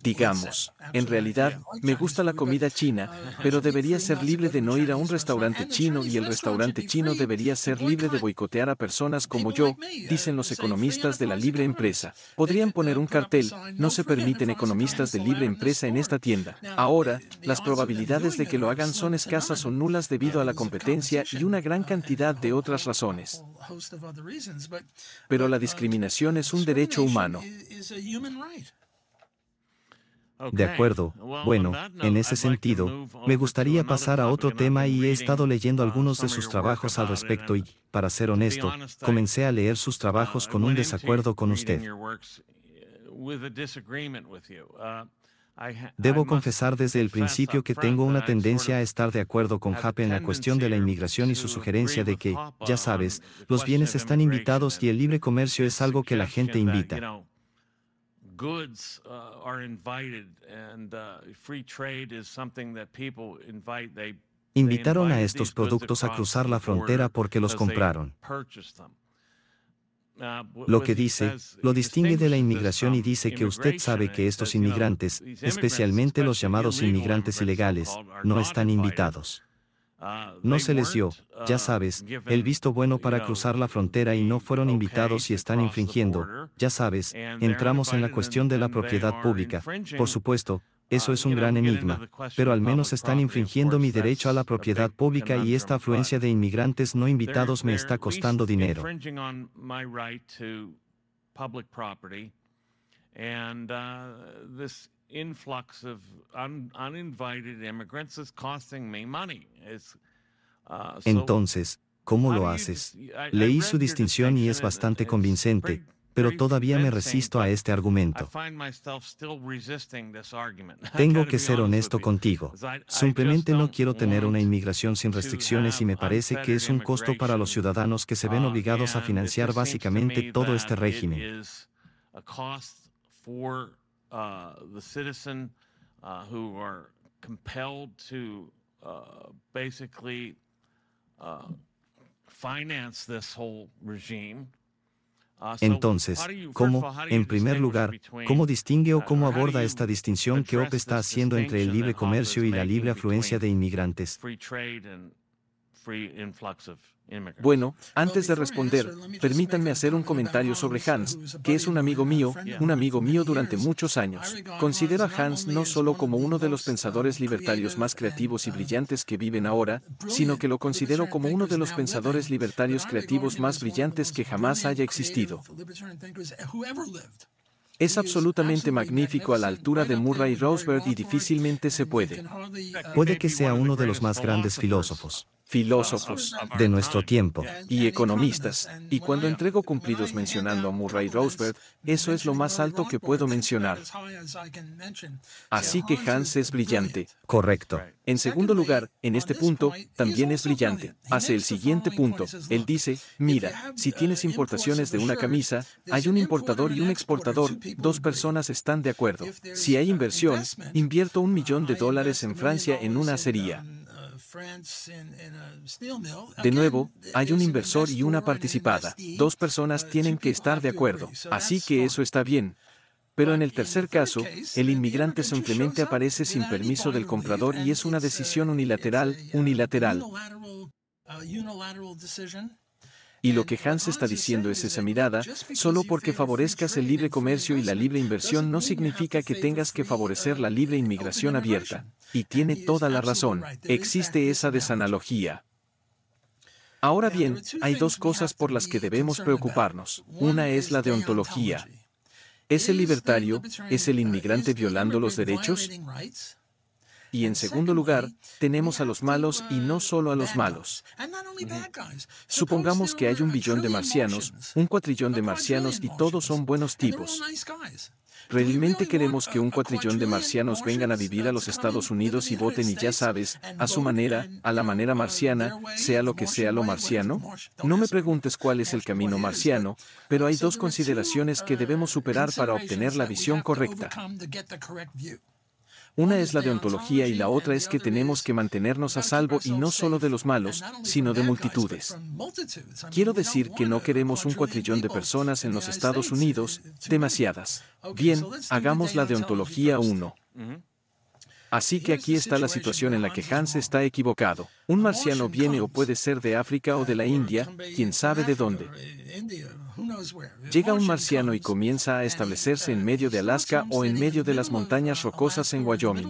[SPEAKER 3] Digamos, en realidad, me gusta la comida china, pero debería ser libre de no ir a un restaurante chino y el restaurante chino debería ser libre de boicotear a personas como yo, dicen los economistas de la libre empresa. Podrían poner un cartel, no se permiten economistas de libre empresa en esta tienda. Ahora, las probabilidades de que lo hagan son escasas o nulas debido a la competencia y una gran cantidad de otras razones.
[SPEAKER 4] Pero la discriminación
[SPEAKER 3] es un derecho humano.
[SPEAKER 4] De acuerdo. Bueno, en ese
[SPEAKER 1] sentido, me gustaría pasar a otro tema y he estado leyendo uh, algunos de sus trabajos al respecto y, para ser honesto, comencé a leer sus uh, trabajos con un desacuerdo con usted.
[SPEAKER 2] Uh, Debo
[SPEAKER 1] confesar desde el principio que tengo una tendencia a estar de acuerdo con Happe en la cuestión de la inmigración y su sugerencia de que, ya sabes, los bienes están invitados y el libre comercio es algo que la gente invita
[SPEAKER 2] invitaron a estos productos a cruzar la frontera porque los compraron. Lo que dice,
[SPEAKER 1] lo distingue de la inmigración y um, dice que usted sabe que estos inmigrantes, especialmente los llamados inmigrantes ilegales, no están invitados. Uh, no se les dio, ya uh, sabes, el visto bueno para cruzar la frontera y no fueron invitados y están infringiendo, ya sabes, entramos en la cuestión de la propiedad pública. Por supuesto, uh, eso es un gran enigma, pero al menos están infringiendo mi derecho a la propiedad pública y esta afluencia de inmigrantes no invitados me está costando dinero. Entonces, ¿cómo lo haces? Leí su distinción y es bastante convincente, pero todavía me resisto a este argumento.
[SPEAKER 2] <laughs> Tengo que ser honesto
[SPEAKER 1] contigo. Simplemente no quiero tener una inmigración sin restricciones y me parece que es un costo para los ciudadanos que se ven uh, obligados a financiar básicamente todo este régimen.
[SPEAKER 2] Entonces, ¿cómo, en primer
[SPEAKER 1] lugar, cómo distingue o uh, cómo aborda esta distinción que OPE está haciendo entre el libre comercio y la
[SPEAKER 2] libre
[SPEAKER 3] afluencia de inmigrantes? Bueno, antes de responder, permítanme hacer un comentario sobre Hans, que es un amigo mío, un amigo mío durante muchos años. Considero a Hans no solo como uno de los uh, pensadores libertarios más uh, creativos y brillantes que viven ahora, sino que lo considero como uno de los pensadores libertarios creativos más brillantes que jamás haya existido. Es absolutamente magnífico a la altura de Murray Roseberg y difícilmente se puede. Uh, puede que sea uno de los más grandes
[SPEAKER 1] filósofos
[SPEAKER 3] filósofos de nuestro tiempo y economistas, y cuando entrego cumplidos mencionando a Murray Roseberg, eso es lo más alto que puedo mencionar. Así que Hans es brillante. Correcto. En segundo lugar, en este punto, también es brillante. Hace el siguiente punto. Él dice, mira, si tienes importaciones de una camisa, hay un importador y un exportador, dos personas están de acuerdo. Si hay inversión, invierto un millón de dólares en Francia en una acería. De nuevo, hay un inversor y una participada. Dos personas uh, tienen que estar de acuerdo, así que eso está bien. Pero en el tercer caso, el inmigrante simplemente aparece sin permiso del comprador y es una decisión unilateral, unilateral.
[SPEAKER 4] Uh,
[SPEAKER 3] y lo que Hans está diciendo es esa mirada, solo porque favorezcas el libre comercio y la libre inversión no significa que tengas que favorecer la libre inmigración abierta. Y tiene toda la razón, existe esa desanalogía. Ahora bien, hay dos cosas por las que debemos preocuparnos. Una es la deontología. ¿Es el libertario, es el inmigrante violando los derechos? Y en segundo lugar, tenemos a los malos y no solo a los malos. Supongamos que hay un billón de marcianos, un cuatrillón de marcianos y todos son buenos tipos. ¿Realmente queremos que un cuatrillón de marcianos vengan a vivir a los Estados Unidos y voten y ya sabes, a su manera, a la manera marciana, sea lo que sea lo marciano? No me preguntes cuál es el camino marciano, pero hay dos consideraciones que debemos superar para obtener la visión correcta. Una es la deontología y la otra es que tenemos que mantenernos a salvo y no solo de los malos, sino de multitudes. Quiero decir que no queremos un cuatrillón de personas en los Estados Unidos, demasiadas. Bien, hagamos la deontología uno. Así que aquí está la situación en la que Hans está equivocado. Un marciano viene o puede ser de África o de la India, quién sabe de dónde. Llega un marciano y comienza a establecerse en uh, medio de Alaska o en medio de las uh, montañas rocosas en uh, Wyoming.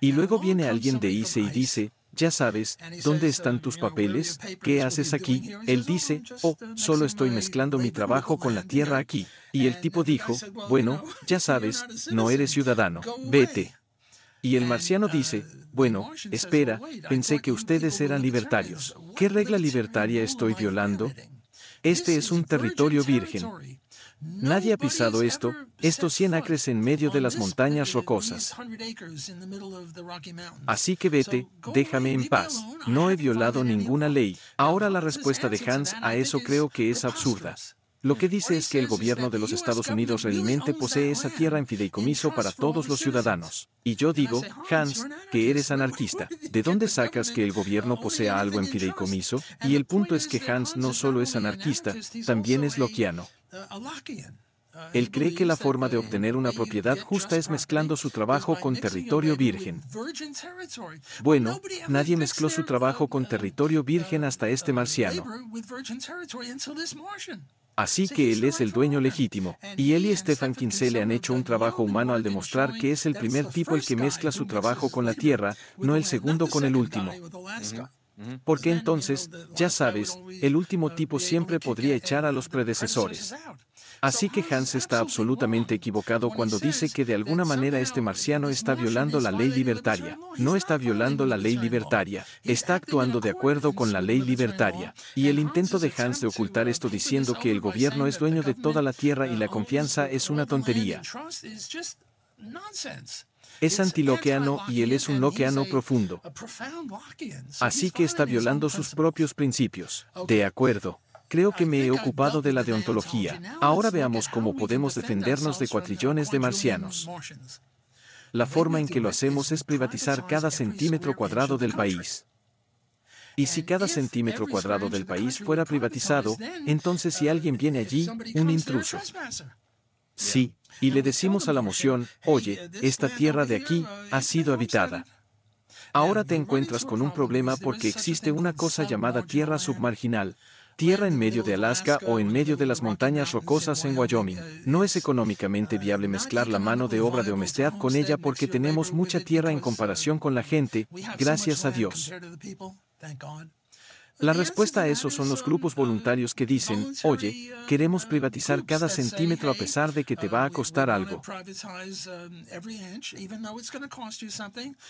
[SPEAKER 3] Y luego viene alguien de ICE y dice, ya sabes, ¿dónde están oh, tus papeles? ¿Qué haces aquí? Él dice, oh, solo estoy mezclando mi trabajo con la tierra aquí. Y el tipo dijo, bueno, ya <laughs> sabes, no eres ciudadano, vete. Y el marciano dice, bueno, espera, pensé que ustedes eran libertarios. ¿Qué regla libertaria estoy violando? Este es un territorio virgen. Nadie ha pisado esto, estos 100 acres en medio de las montañas rocosas. Así que vete, déjame en paz. No he violado ninguna ley. Ahora la respuesta de Hans a eso creo que es absurda. Lo que dice es que el gobierno de los Estados Unidos realmente posee esa tierra en fideicomiso para todos los ciudadanos. Y yo digo, Hans, que eres anarquista. ¿De dónde sacas que el gobierno posea algo en fideicomiso? Y el punto es que Hans no solo es anarquista, también es loquiano. Eh, él cree que la forma de obtener una propiedad justa es mezclando su trabajo con territorio virgen. Bueno, nadie mezcló su trabajo con territorio virgen hasta este marciano. Así que él es el dueño legítimo. Y él y Stefan Kinsey han hecho un trabajo humano al demostrar que es el primer tipo el que mezcla su trabajo con la tierra, no el segundo con el último. Porque entonces, ya sabes, el último tipo siempre podría echar a los predecesores. Así que Hans está absolutamente equivocado cuando dice que de alguna manera este marciano está violando la ley libertaria. No está violando la ley libertaria, está actuando de acuerdo con la ley libertaria. Y el intento de Hans de ocultar esto diciendo que el gobierno es dueño de toda la tierra y la confianza es una tontería. Es antiloqueano y él es un loqueano profundo. Así que está violando sus propios principios. De acuerdo. Creo que me he ocupado de la deontología. Ahora veamos cómo podemos defendernos de cuatrillones de marcianos. La forma en que lo hacemos es privatizar cada centímetro cuadrado del país. Y si cada centímetro cuadrado del país fuera privatizado, entonces si alguien viene uh, allí, un intruso. Sí, y le decimos a la moción, oye, esta tierra de aquí uh, ha sido habitada. Ahora te encuentras con un problema porque existe una cosa llamada tierra submarginal, tierra en medio de Alaska o en medio de las montañas rocosas en Wyoming. No es económicamente viable mezclar la mano de obra de Homestead con ella porque tenemos mucha tierra en comparación con la gente, gracias a Dios. La respuesta a eso son los grupos voluntarios que dicen, oye, queremos privatizar cada centímetro a pesar de que te va a costar algo.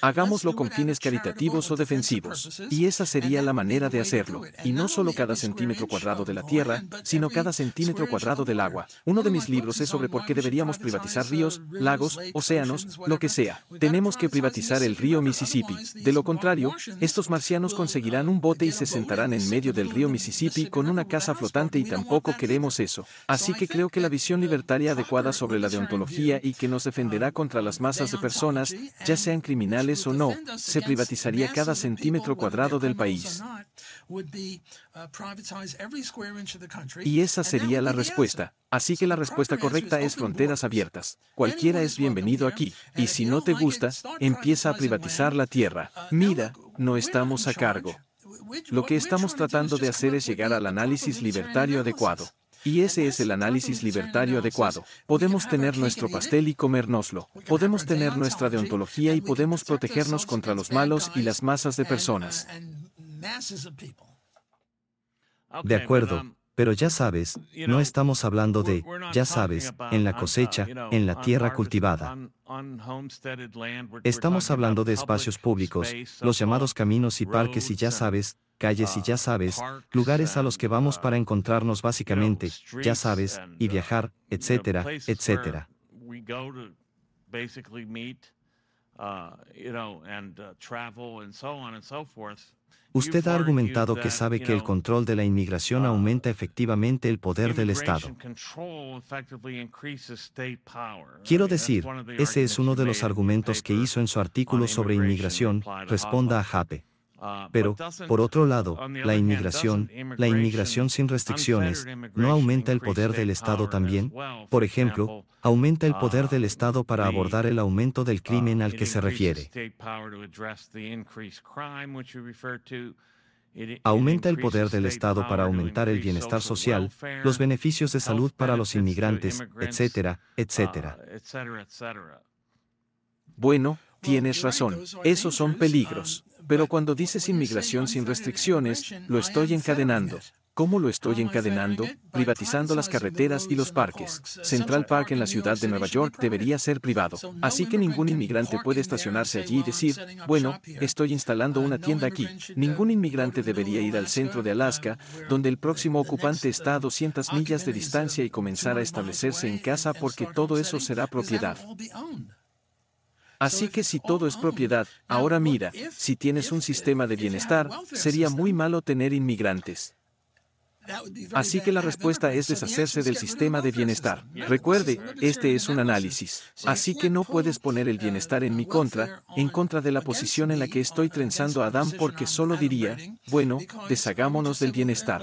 [SPEAKER 3] Hagámoslo con fines caritativos o defensivos. Y esa sería la manera de hacerlo. Y no solo cada centímetro cuadrado de la tierra, sino cada centímetro cuadrado del agua. Uno de mis libros es sobre por qué deberíamos privatizar ríos, lagos, océanos, lo que sea. Tenemos que privatizar el río Mississippi. De lo contrario, estos marcianos conseguirán un bote y se sentarán en medio del río Mississippi con una casa flotante y tampoco queremos eso. Así que creo que la visión libertaria adecuada sobre la deontología y que nos defenderá contra las masas de personas, ya sean criminales o no, se privatizaría cada centímetro cuadrado del país. Y esa sería la respuesta. Así que la respuesta correcta es fronteras abiertas. Cualquiera es bienvenido aquí. Y si no te gusta, empieza a privatizar la tierra. Mira, no estamos a cargo. Lo que estamos tratando de hacer es llegar al análisis libertario adecuado. Y ese es el análisis libertario adecuado. Podemos tener nuestro pastel y comérnoslo. Podemos tener nuestra deontología y podemos protegernos contra los malos y las masas de personas. De acuerdo, pero ya sabes, no estamos
[SPEAKER 1] hablando de, ya sabes, en la uh, cosecha, en la tierra cultivada. Estamos hablando de espacios públicos, los llamados caminos y parques y ya sabes, calles y ya uh, sabes, lugares a los que vamos uh, para encontrarnos básicamente, ya sabes, y viajar, etcétera, etcétera. Usted ha argumentado que sabe que el control de la inmigración aumenta efectivamente el poder del Estado.
[SPEAKER 2] Quiero decir, ese es uno de los
[SPEAKER 1] argumentos que hizo en su artículo sobre inmigración, responda a Jape. Uh, Pero, por otro lado, la inmigración, la inmigración sin restricciones, ¿no aumenta el poder del Estado también? Por ejemplo, aumenta el poder uh, del Estado para abordar el aumento del uh, crimen al que se refiere.
[SPEAKER 2] Aumenta el poder del Estado para aumentar el bienestar social, los
[SPEAKER 1] beneficios de
[SPEAKER 2] salud para
[SPEAKER 3] los inmigrantes, etcétera, etcétera. Bueno, tienes razón, esos son um, peligros. Pero cuando dices inmigración sin restricciones, lo estoy encadenando. ¿Cómo lo estoy encadenando? Privatizando las carreteras y los parques. Central Park en la ciudad de Nueva York debería ser privado. Así que ningún inmigrante puede estacionarse allí y decir, bueno, estoy instalando una tienda aquí. Ningún inmigrante debería ir al centro de Alaska, donde el próximo ocupante está a 200 millas de distancia y comenzar a establecerse en casa porque todo eso será propiedad. Así que si todo es propiedad, ahora mira, si tienes un sistema de bienestar, sería muy malo tener inmigrantes. Así que la respuesta es deshacerse del sistema de bienestar. Recuerde, este es un análisis. Así que no puedes poner el bienestar en mi contra, en contra de la posición en la que estoy trenzando a Adán porque solo diría, bueno, deshagámonos del bienestar.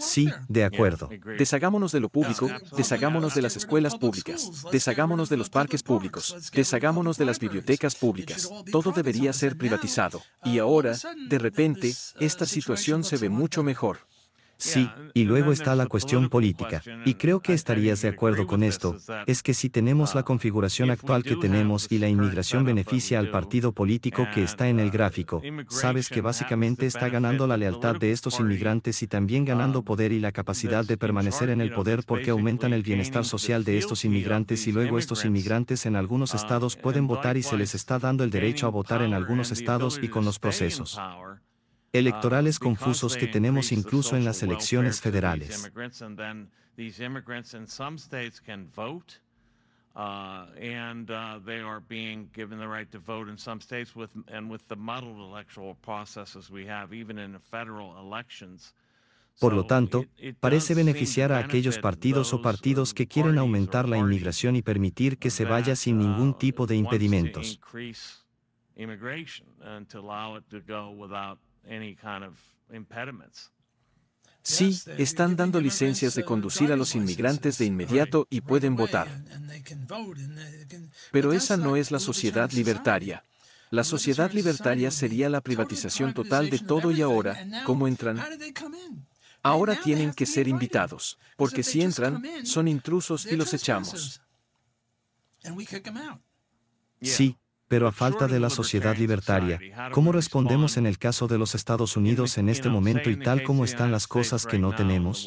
[SPEAKER 3] Sí, de acuerdo. Deshagámonos de lo público, deshagámonos de las escuelas públicas, deshagámonos de los parques públicos, deshagámonos de las bibliotecas públicas. Todo debería ser privatizado. Y ahora, de repente, esta situación se ve mucho mejor.
[SPEAKER 1] Sí, y luego está la cuestión política, y creo que estarías de acuerdo con esto, es que si tenemos la ah, configuración actual que tenemos y la inmigración beneficia al partido político que está en el uh, gráfico, sabes que básicamente está ganando la lealtad de estos inmigrantes y también um, ganando poder y la capacidad de permanecer en el poder porque aumentan el bienestar social de estos inmigrantes y luego estos inmigrantes en algunos um, estados pueden votar y se les está dando el derecho a votar en algunos estados y con los procesos
[SPEAKER 2] Ah, electorales confusos que tenemos incluso en las elecciones federales.
[SPEAKER 1] Por lo tanto, parece beneficiar a aquellos partidos o partidos uh, que quieren aumentar la inmigración y permitir que se vaya sin ningún uh, tipo de impedimentos.
[SPEAKER 3] Sí, están dando licencias de uh, conducir a los inmigrantes de inmediato y pueden votar. Pero esa no es la sociedad libertaria. La sociedad libertaria sería la privatización total de todo y ahora, ¿cómo entran? Ahora tienen que ser invitados, porque si entran, son intrusos y los echamos. Sí,
[SPEAKER 1] pero a falta de la sociedad libertaria, ¿cómo respondemos en el caso de los Estados Unidos en este momento y tal como están las cosas que no tenemos?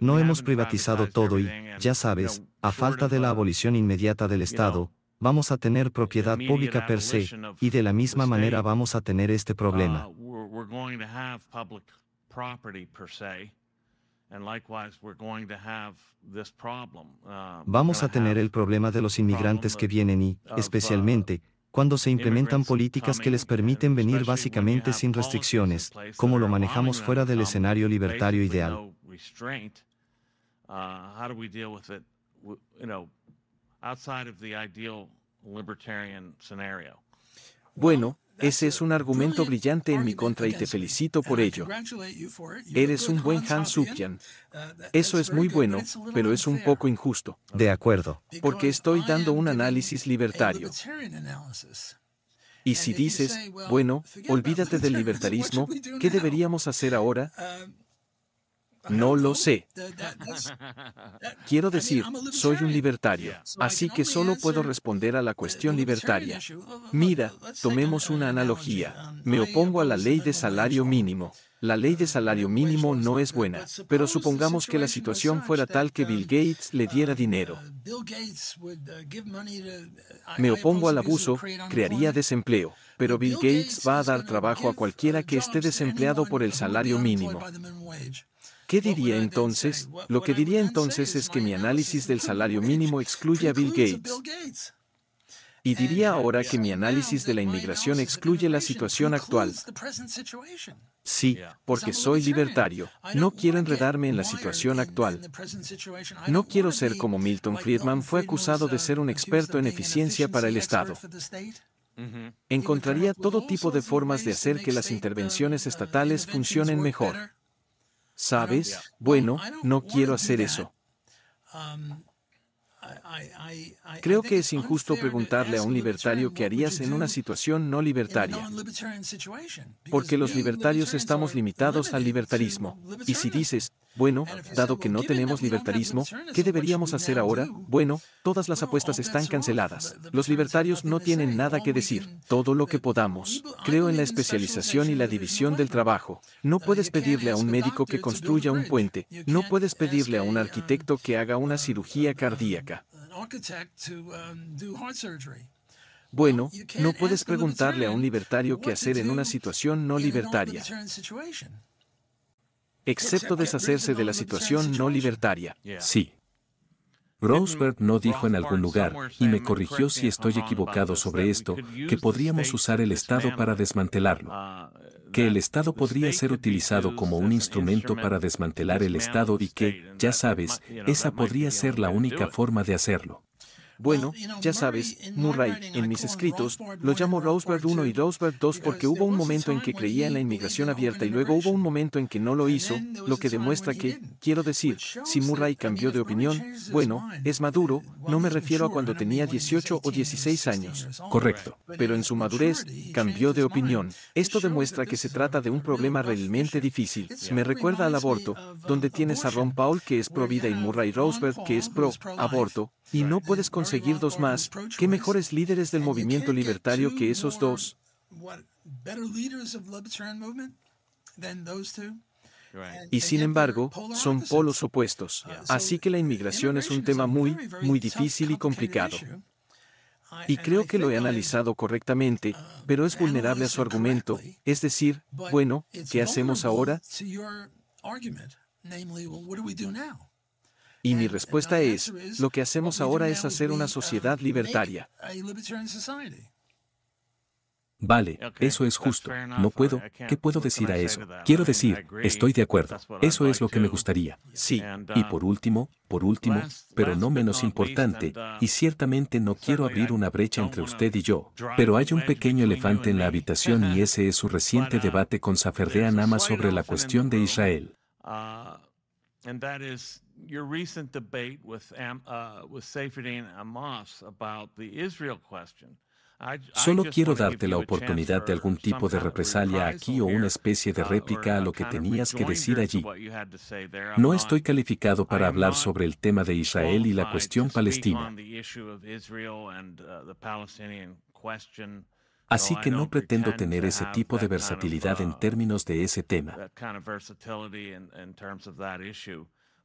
[SPEAKER 2] No hemos privatizado
[SPEAKER 1] todo y, ya sabes, a falta de la abolición inmediata del Estado, vamos a tener propiedad pública per se, y de la misma manera vamos a tener este problema.
[SPEAKER 2] Uh, Uh, Vamos a
[SPEAKER 1] tener el problema de los inmigrantes que vienen y, uh, especialmente, cuando se implementan políticas que les permiten venir básicamente sin restricciones, como lo manejamos fuera del escenario libertario ideal.
[SPEAKER 3] Bueno, ese es un argumento brillante en mi contra y te felicito por ello. Eres un buen Han Sukyan. Uh, Eso es muy bueno, pero es un poco injusto. De acuerdo. Porque estoy dando un análisis libertario. Y si dices, bueno, olvídate del <laughs> libertarismo, ¿qué deberíamos hacer ahora? Um, no lo sé. Quiero decir, soy un libertario, así que solo puedo responder a la cuestión libertaria. Mira, tomemos una analogía. Um, Me opongo a la ley de salario mínimo. La ley de salario mínimo no es buena, pero supongamos que la situación fuera tal que Bill um, Gates le diera um, dinero.
[SPEAKER 4] Uh, uh, uh,
[SPEAKER 3] Me opongo al abuso, crearía desempleo, pero Bill Gates va a dar trabajo a cualquiera que esté desempleado por el salario mínimo. ¿Qué diría entonces? Lo que diría entonces es que mi análisis del salario mínimo excluye a Bill Gates. Y diría ahora que mi análisis de la inmigración excluye la situación actual. Sí, porque soy libertario. No quiero enredarme en la situación actual. No quiero ser como Milton Friedman fue acusado de ser un experto en eficiencia para el Estado. Encontraría todo tipo de formas de hacer que las intervenciones estatales funcionen mejor. ¿Sabes? Bueno, no quiero hacer eso.
[SPEAKER 4] Um, Creo que es injusto preguntarle
[SPEAKER 3] a un libertario qué harías en una situación no libertaria, porque los libertarios estamos limitados al libertarismo, y si dices, bueno, dado que no tenemos libertarismo, ¿qué deberíamos hacer ahora? Bueno, todas las apuestas están canceladas. Los libertarios no tienen nada que decir. Todo lo que podamos. Creo en la especialización y la división del trabajo. No uh, puedes pedirle a un médico que construya un puente. No puedes pedirle a un um, arquitecto que haga una cirugía uh, cardíaca.
[SPEAKER 4] Um,
[SPEAKER 3] bueno, no puedes preguntarle a un libertario qué hacer en una situación no
[SPEAKER 5] libertaria
[SPEAKER 3] excepto deshacerse de la situación
[SPEAKER 5] no libertaria. Sí. Roosevelt no dijo en algún lugar, y me corrigió si estoy equivocado sobre esto, que podríamos usar el Estado para desmantelarlo. Que el Estado podría ser utilizado como un instrumento para desmantelar el Estado y que, ya sabes, esa podría ser la única forma de hacerlo.
[SPEAKER 3] Bueno, ya sabes, Murray, en mis escritos, lo llamo Rosebud 1 y Rosebud 2 porque hubo un momento en que creía en la inmigración abierta y luego hubo un momento en que no lo hizo, lo que demuestra que, quiero decir, si Murray cambió de opinión, bueno, es maduro, no me refiero a cuando tenía 18 o 16 años. Correcto. Pero en su madurez, cambió de opinión. Esto demuestra que se trata de un problema realmente difícil. Me recuerda al aborto, donde tienes a Ron Paul que es pro vida y Murray Rosebud que es pro aborto, y no puedes conseguir dos más, ¿qué mejores líderes del movimiento libertario que esos dos? Y sin embargo, son polos opuestos. Uh, Así que la inmigración es un tema muy, muy difícil y complicado. Y creo que lo he analizado correctamente, uh, pero es vulnerable a su argumento, es decir, bueno, ¿qué hacemos ahora? Y mi respuesta es, lo que hacemos ahora es hacer una sociedad libertaria. Vale,
[SPEAKER 5] eso es justo.
[SPEAKER 4] No puedo. ¿Qué puedo decir a eso? Quiero decir, estoy de acuerdo. Eso es
[SPEAKER 5] lo que me gustaría. Sí. Y uh, por último, por último, pero no menos importante, uh, y ciertamente no quiero abrir una brecha entre usted y yo, pero hay un pequeño elefante en la habitación y ese es su <laughs> reciente uh, debate con Saferdea Nama sobre la cuestión de Israel.
[SPEAKER 2] Solo quiero darte la oportunidad de algún tipo de
[SPEAKER 5] represalia aquí o una especie de uh, réplica a lo que tenías que decir allí. No estoy calificado para hablar sobre el tema de Israel y la cuestión palestina.
[SPEAKER 2] Uh, Así que no pretendo tener ese tipo de versatilidad en
[SPEAKER 5] uh, términos de ese tema.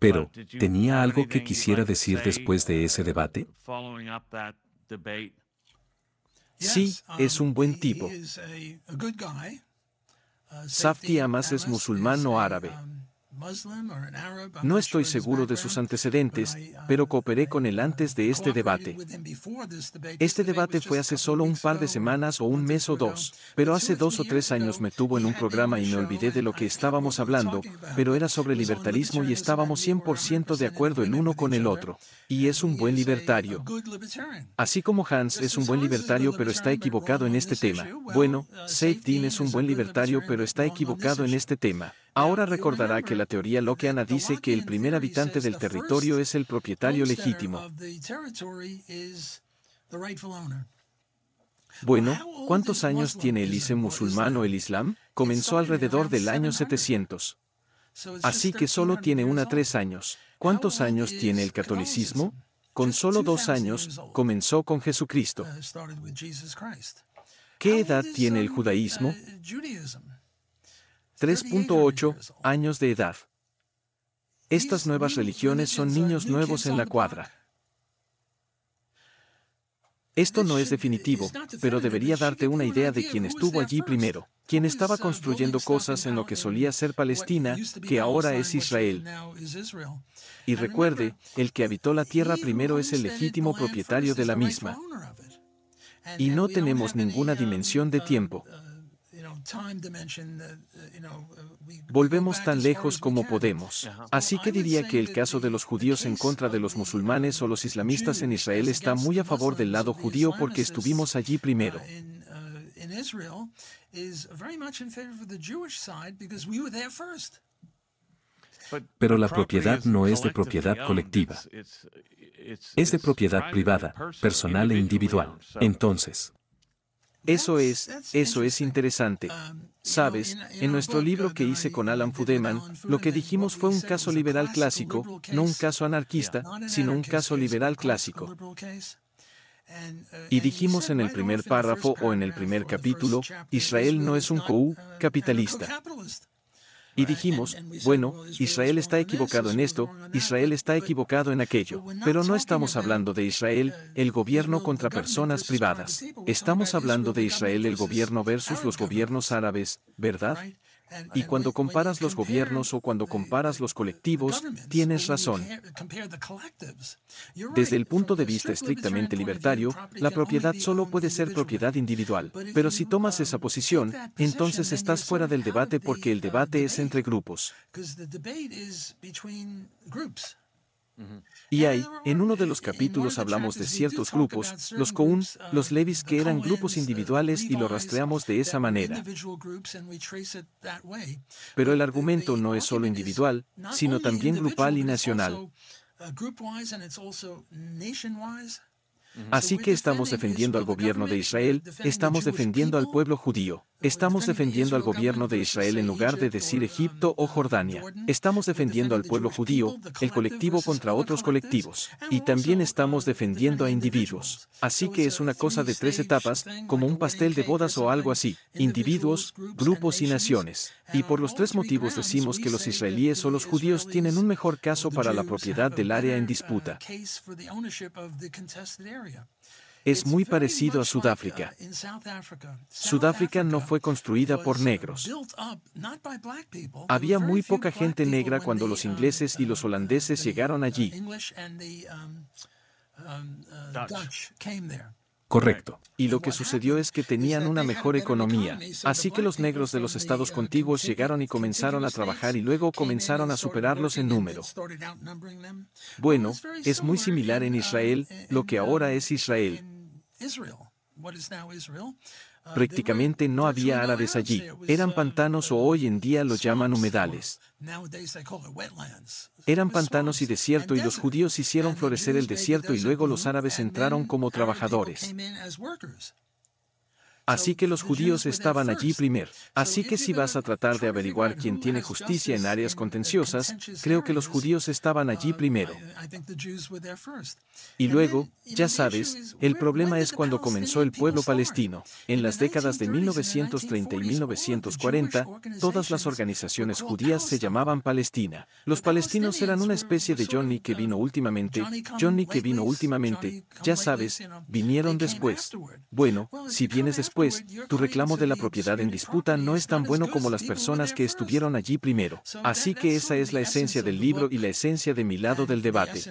[SPEAKER 5] Pero, ¿tenía algo que quisiera decir después de ese uh, debate?
[SPEAKER 2] Sí, um, es
[SPEAKER 3] un buen
[SPEAKER 5] tipo.
[SPEAKER 4] Uh,
[SPEAKER 3] Safti Amas es musulmán o árabe. Um, no estoy seguro de sus antecedentes, uh, pero cooperé con él antes de este debate. Este debate fue hace solo un par de semanas o un mes o dos, pero hace dos o tres años me tuvo en un programa y me olvidé de lo que estábamos hablando, pero era sobre libertarismo y estábamos 100% de acuerdo el uno con el otro. Y es un buen libertario. Así como Hans es un buen libertario pero está equivocado en este tema. Bueno, Safe Dean es un buen libertario pero está equivocado en este tema. Ahora recordará que la teoría Lockeana dice que el primer habitante del territorio es el propietario legítimo. Bueno, ¿cuántos años tiene el Islam musulmán o el Islam? Comenzó alrededor del año 700. Así que solo tiene una tres años. ¿Cuántos años tiene el catolicismo? Con solo dos años, comenzó con Jesucristo. ¿Qué edad tiene el judaísmo? 3.8 años de edad. Estas nuevas religiones son niños nuevos en la cuadra. Esto no es definitivo, pero debería darte una idea de quién estuvo allí primero, Quién estaba construyendo cosas en lo que solía ser Palestina, que ahora es Israel. Y recuerde, el que habitó la tierra primero es el legítimo propietario de la misma. Y no tenemos ninguna dimensión de tiempo. Volvemos tan lejos como podemos. Así que diría que el caso de los judíos en contra de los musulmanes o los islamistas en Israel está muy a favor del lado judío porque estuvimos allí uh, primero. Uh,
[SPEAKER 4] Pero la propiedad no es de propiedad
[SPEAKER 5] colectiva. Es de propiedad privada, personal e individual. Entonces,
[SPEAKER 3] eso es, eso es interesante. Um, Sabes, en nuestro libro uh, que hice con Alan Fudeman, lo que dijimos fue un caso liberal clásico, no un caso anarquista, sino un caso liberal clásico. Uh, y dijimos en el primer párrafo o en el primer capítulo, Israel no es un COU uh, capitalista. Y dijimos, bueno, Israel está equivocado en esto, Israel está equivocado en aquello. Pero no estamos hablando de Israel, el gobierno contra personas privadas. Estamos hablando de Israel, el gobierno versus los gobiernos árabes, ¿verdad? Y cuando comparas los gobiernos o cuando comparas los colectivos, tienes razón.
[SPEAKER 4] Desde el punto de vista estrictamente
[SPEAKER 3] libertario, la propiedad solo puede ser propiedad individual. Pero si tomas esa posición, entonces estás fuera del debate porque el debate es entre grupos. Y ahí, en uno de los capítulos hablamos de ciertos grupos, los Coun, los Levis que eran grupos individuales y lo rastreamos de esa manera. Pero el argumento no es solo individual, sino también grupal y nacional. Así que estamos defendiendo al gobierno de Israel, estamos defendiendo al pueblo judío. Estamos defendiendo al gobierno de Israel en lugar de decir Egipto o Jordania. Estamos defendiendo al pueblo judío, el colectivo contra otros colectivos. Y también estamos defendiendo a individuos. Así que es una cosa de tres etapas, como un pastel de bodas o algo así. Individuos, grupos y naciones. Y por los tres motivos decimos que los israelíes o los judíos tienen un mejor caso para la propiedad del área en disputa es muy parecido a Sudáfrica. Sudáfrica no fue construida por negros. Había muy poca gente negra cuando los ingleses y los holandeses llegaron allí. Correcto. Y lo que sucedió es que tenían una mejor economía, así que los negros de los estados contiguos llegaron y comenzaron a trabajar y luego comenzaron a superarlos en número. Bueno, es muy similar en Israel, lo que ahora es Israel.
[SPEAKER 4] Prácticamente
[SPEAKER 3] no había árabes allí, eran pantanos o hoy en día los llaman humedales. Eran pantanos y desierto y los judíos hicieron florecer el desierto y luego los árabes entraron como trabajadores. Así que los judíos estaban allí primero. Así que si vas a tratar de averiguar quién tiene justicia en áreas contenciosas, creo que los judíos estaban allí primero. Y luego, ya sabes, el problema es cuando comenzó el pueblo palestino. En las décadas de 1930 y 1940, todas las organizaciones judías se llamaban Palestina. Los palestinos eran una especie de Johnny que vino últimamente, Johnny que vino últimamente, ya sabes, vinieron después. Bueno, si vienes después, pues, tu reclamo de la propiedad en disputa no es tan bueno como las personas que estuvieron allí primero. Así que esa es la esencia del libro y la esencia de mi lado del debate.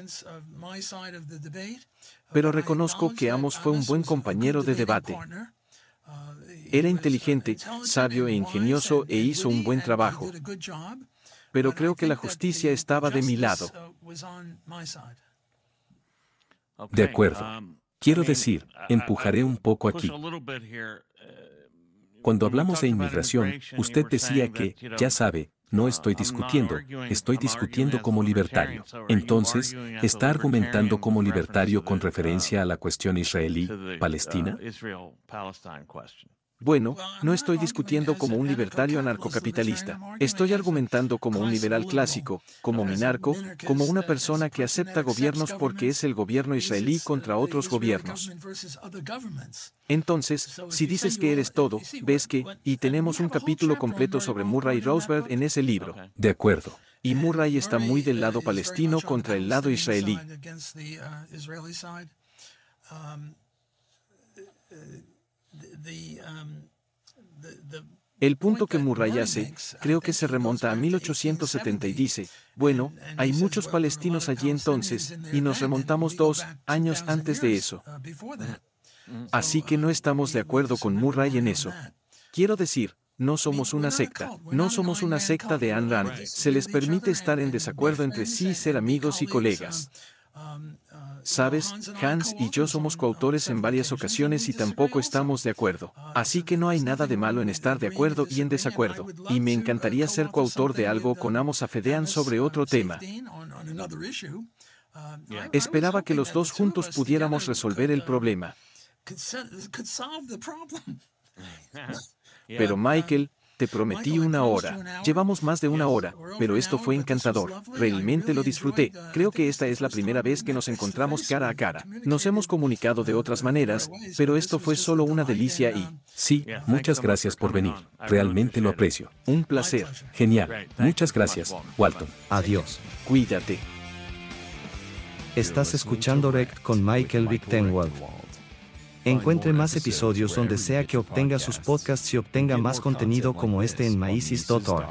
[SPEAKER 3] Pero reconozco que Amos fue un buen compañero de debate. Era inteligente, sabio e ingenioso e hizo un buen trabajo. Pero creo que la justicia estaba de mi lado.
[SPEAKER 4] De acuerdo.
[SPEAKER 3] Quiero decir,
[SPEAKER 5] ah, ah, empujaré un poco aquí.
[SPEAKER 4] Eh,
[SPEAKER 5] Cuando hablamos de inmigración, usted decía que, ya sabe, no uh, estoy discutiendo, estoy discutiendo como libertario. Entonces, ¿está argumentando como libertario con uh, referencia a la cuestión uh, israelí-palestina?
[SPEAKER 3] Bueno, no estoy discutiendo como un libertario anarcocapitalista, estoy argumentando como un liberal clásico, como minarco, como una persona que acepta gobiernos porque es el gobierno israelí contra otros gobiernos. Entonces, si dices que eres todo, ves que, y tenemos un capítulo completo sobre Murray y en ese libro. De acuerdo. Y Murray está muy del lado palestino contra el lado israelí.
[SPEAKER 4] Um,
[SPEAKER 3] El punto que Murray hace, creo que se remonta a 1870 y dice, bueno, hay muchos palestinos allí entonces, y nos remontamos dos años antes de eso. Uh, mm. Así que uh, no estamos de acuerdo con Murray en eso. Quiero decir, no somos una secta, no somos una secta de Anran, se les permite estar en desacuerdo entre sí y ser amigos y colegas. Um, um, Sabes, Hans y yo somos coautores en varias ocasiones y tampoco estamos de acuerdo. Así que no hay nada de malo en estar de acuerdo y en desacuerdo. Y me encantaría ser coautor de algo con Amos Afedean sobre otro tema. Esperaba que los dos juntos pudiéramos resolver el problema. <laughs> Pero Michael, te prometí una hora. Llevamos más de una hora, pero esto fue encantador. Realmente lo disfruté. Creo que esta es la primera vez que nos encontramos cara a cara. Nos hemos comunicado de otras maneras, pero esto fue solo una delicia y... Sí, muchas gracias
[SPEAKER 5] por venir. Realmente lo aprecio. Un
[SPEAKER 3] placer. Genial. Muchas gracias,
[SPEAKER 5] Walton. Adiós. Cuídate.
[SPEAKER 1] Estás escuchando Rect con Michael Tenwald. Encuentre más episodios donde sea que obtenga sus podcasts y obtenga más contenido como este en maísis.org.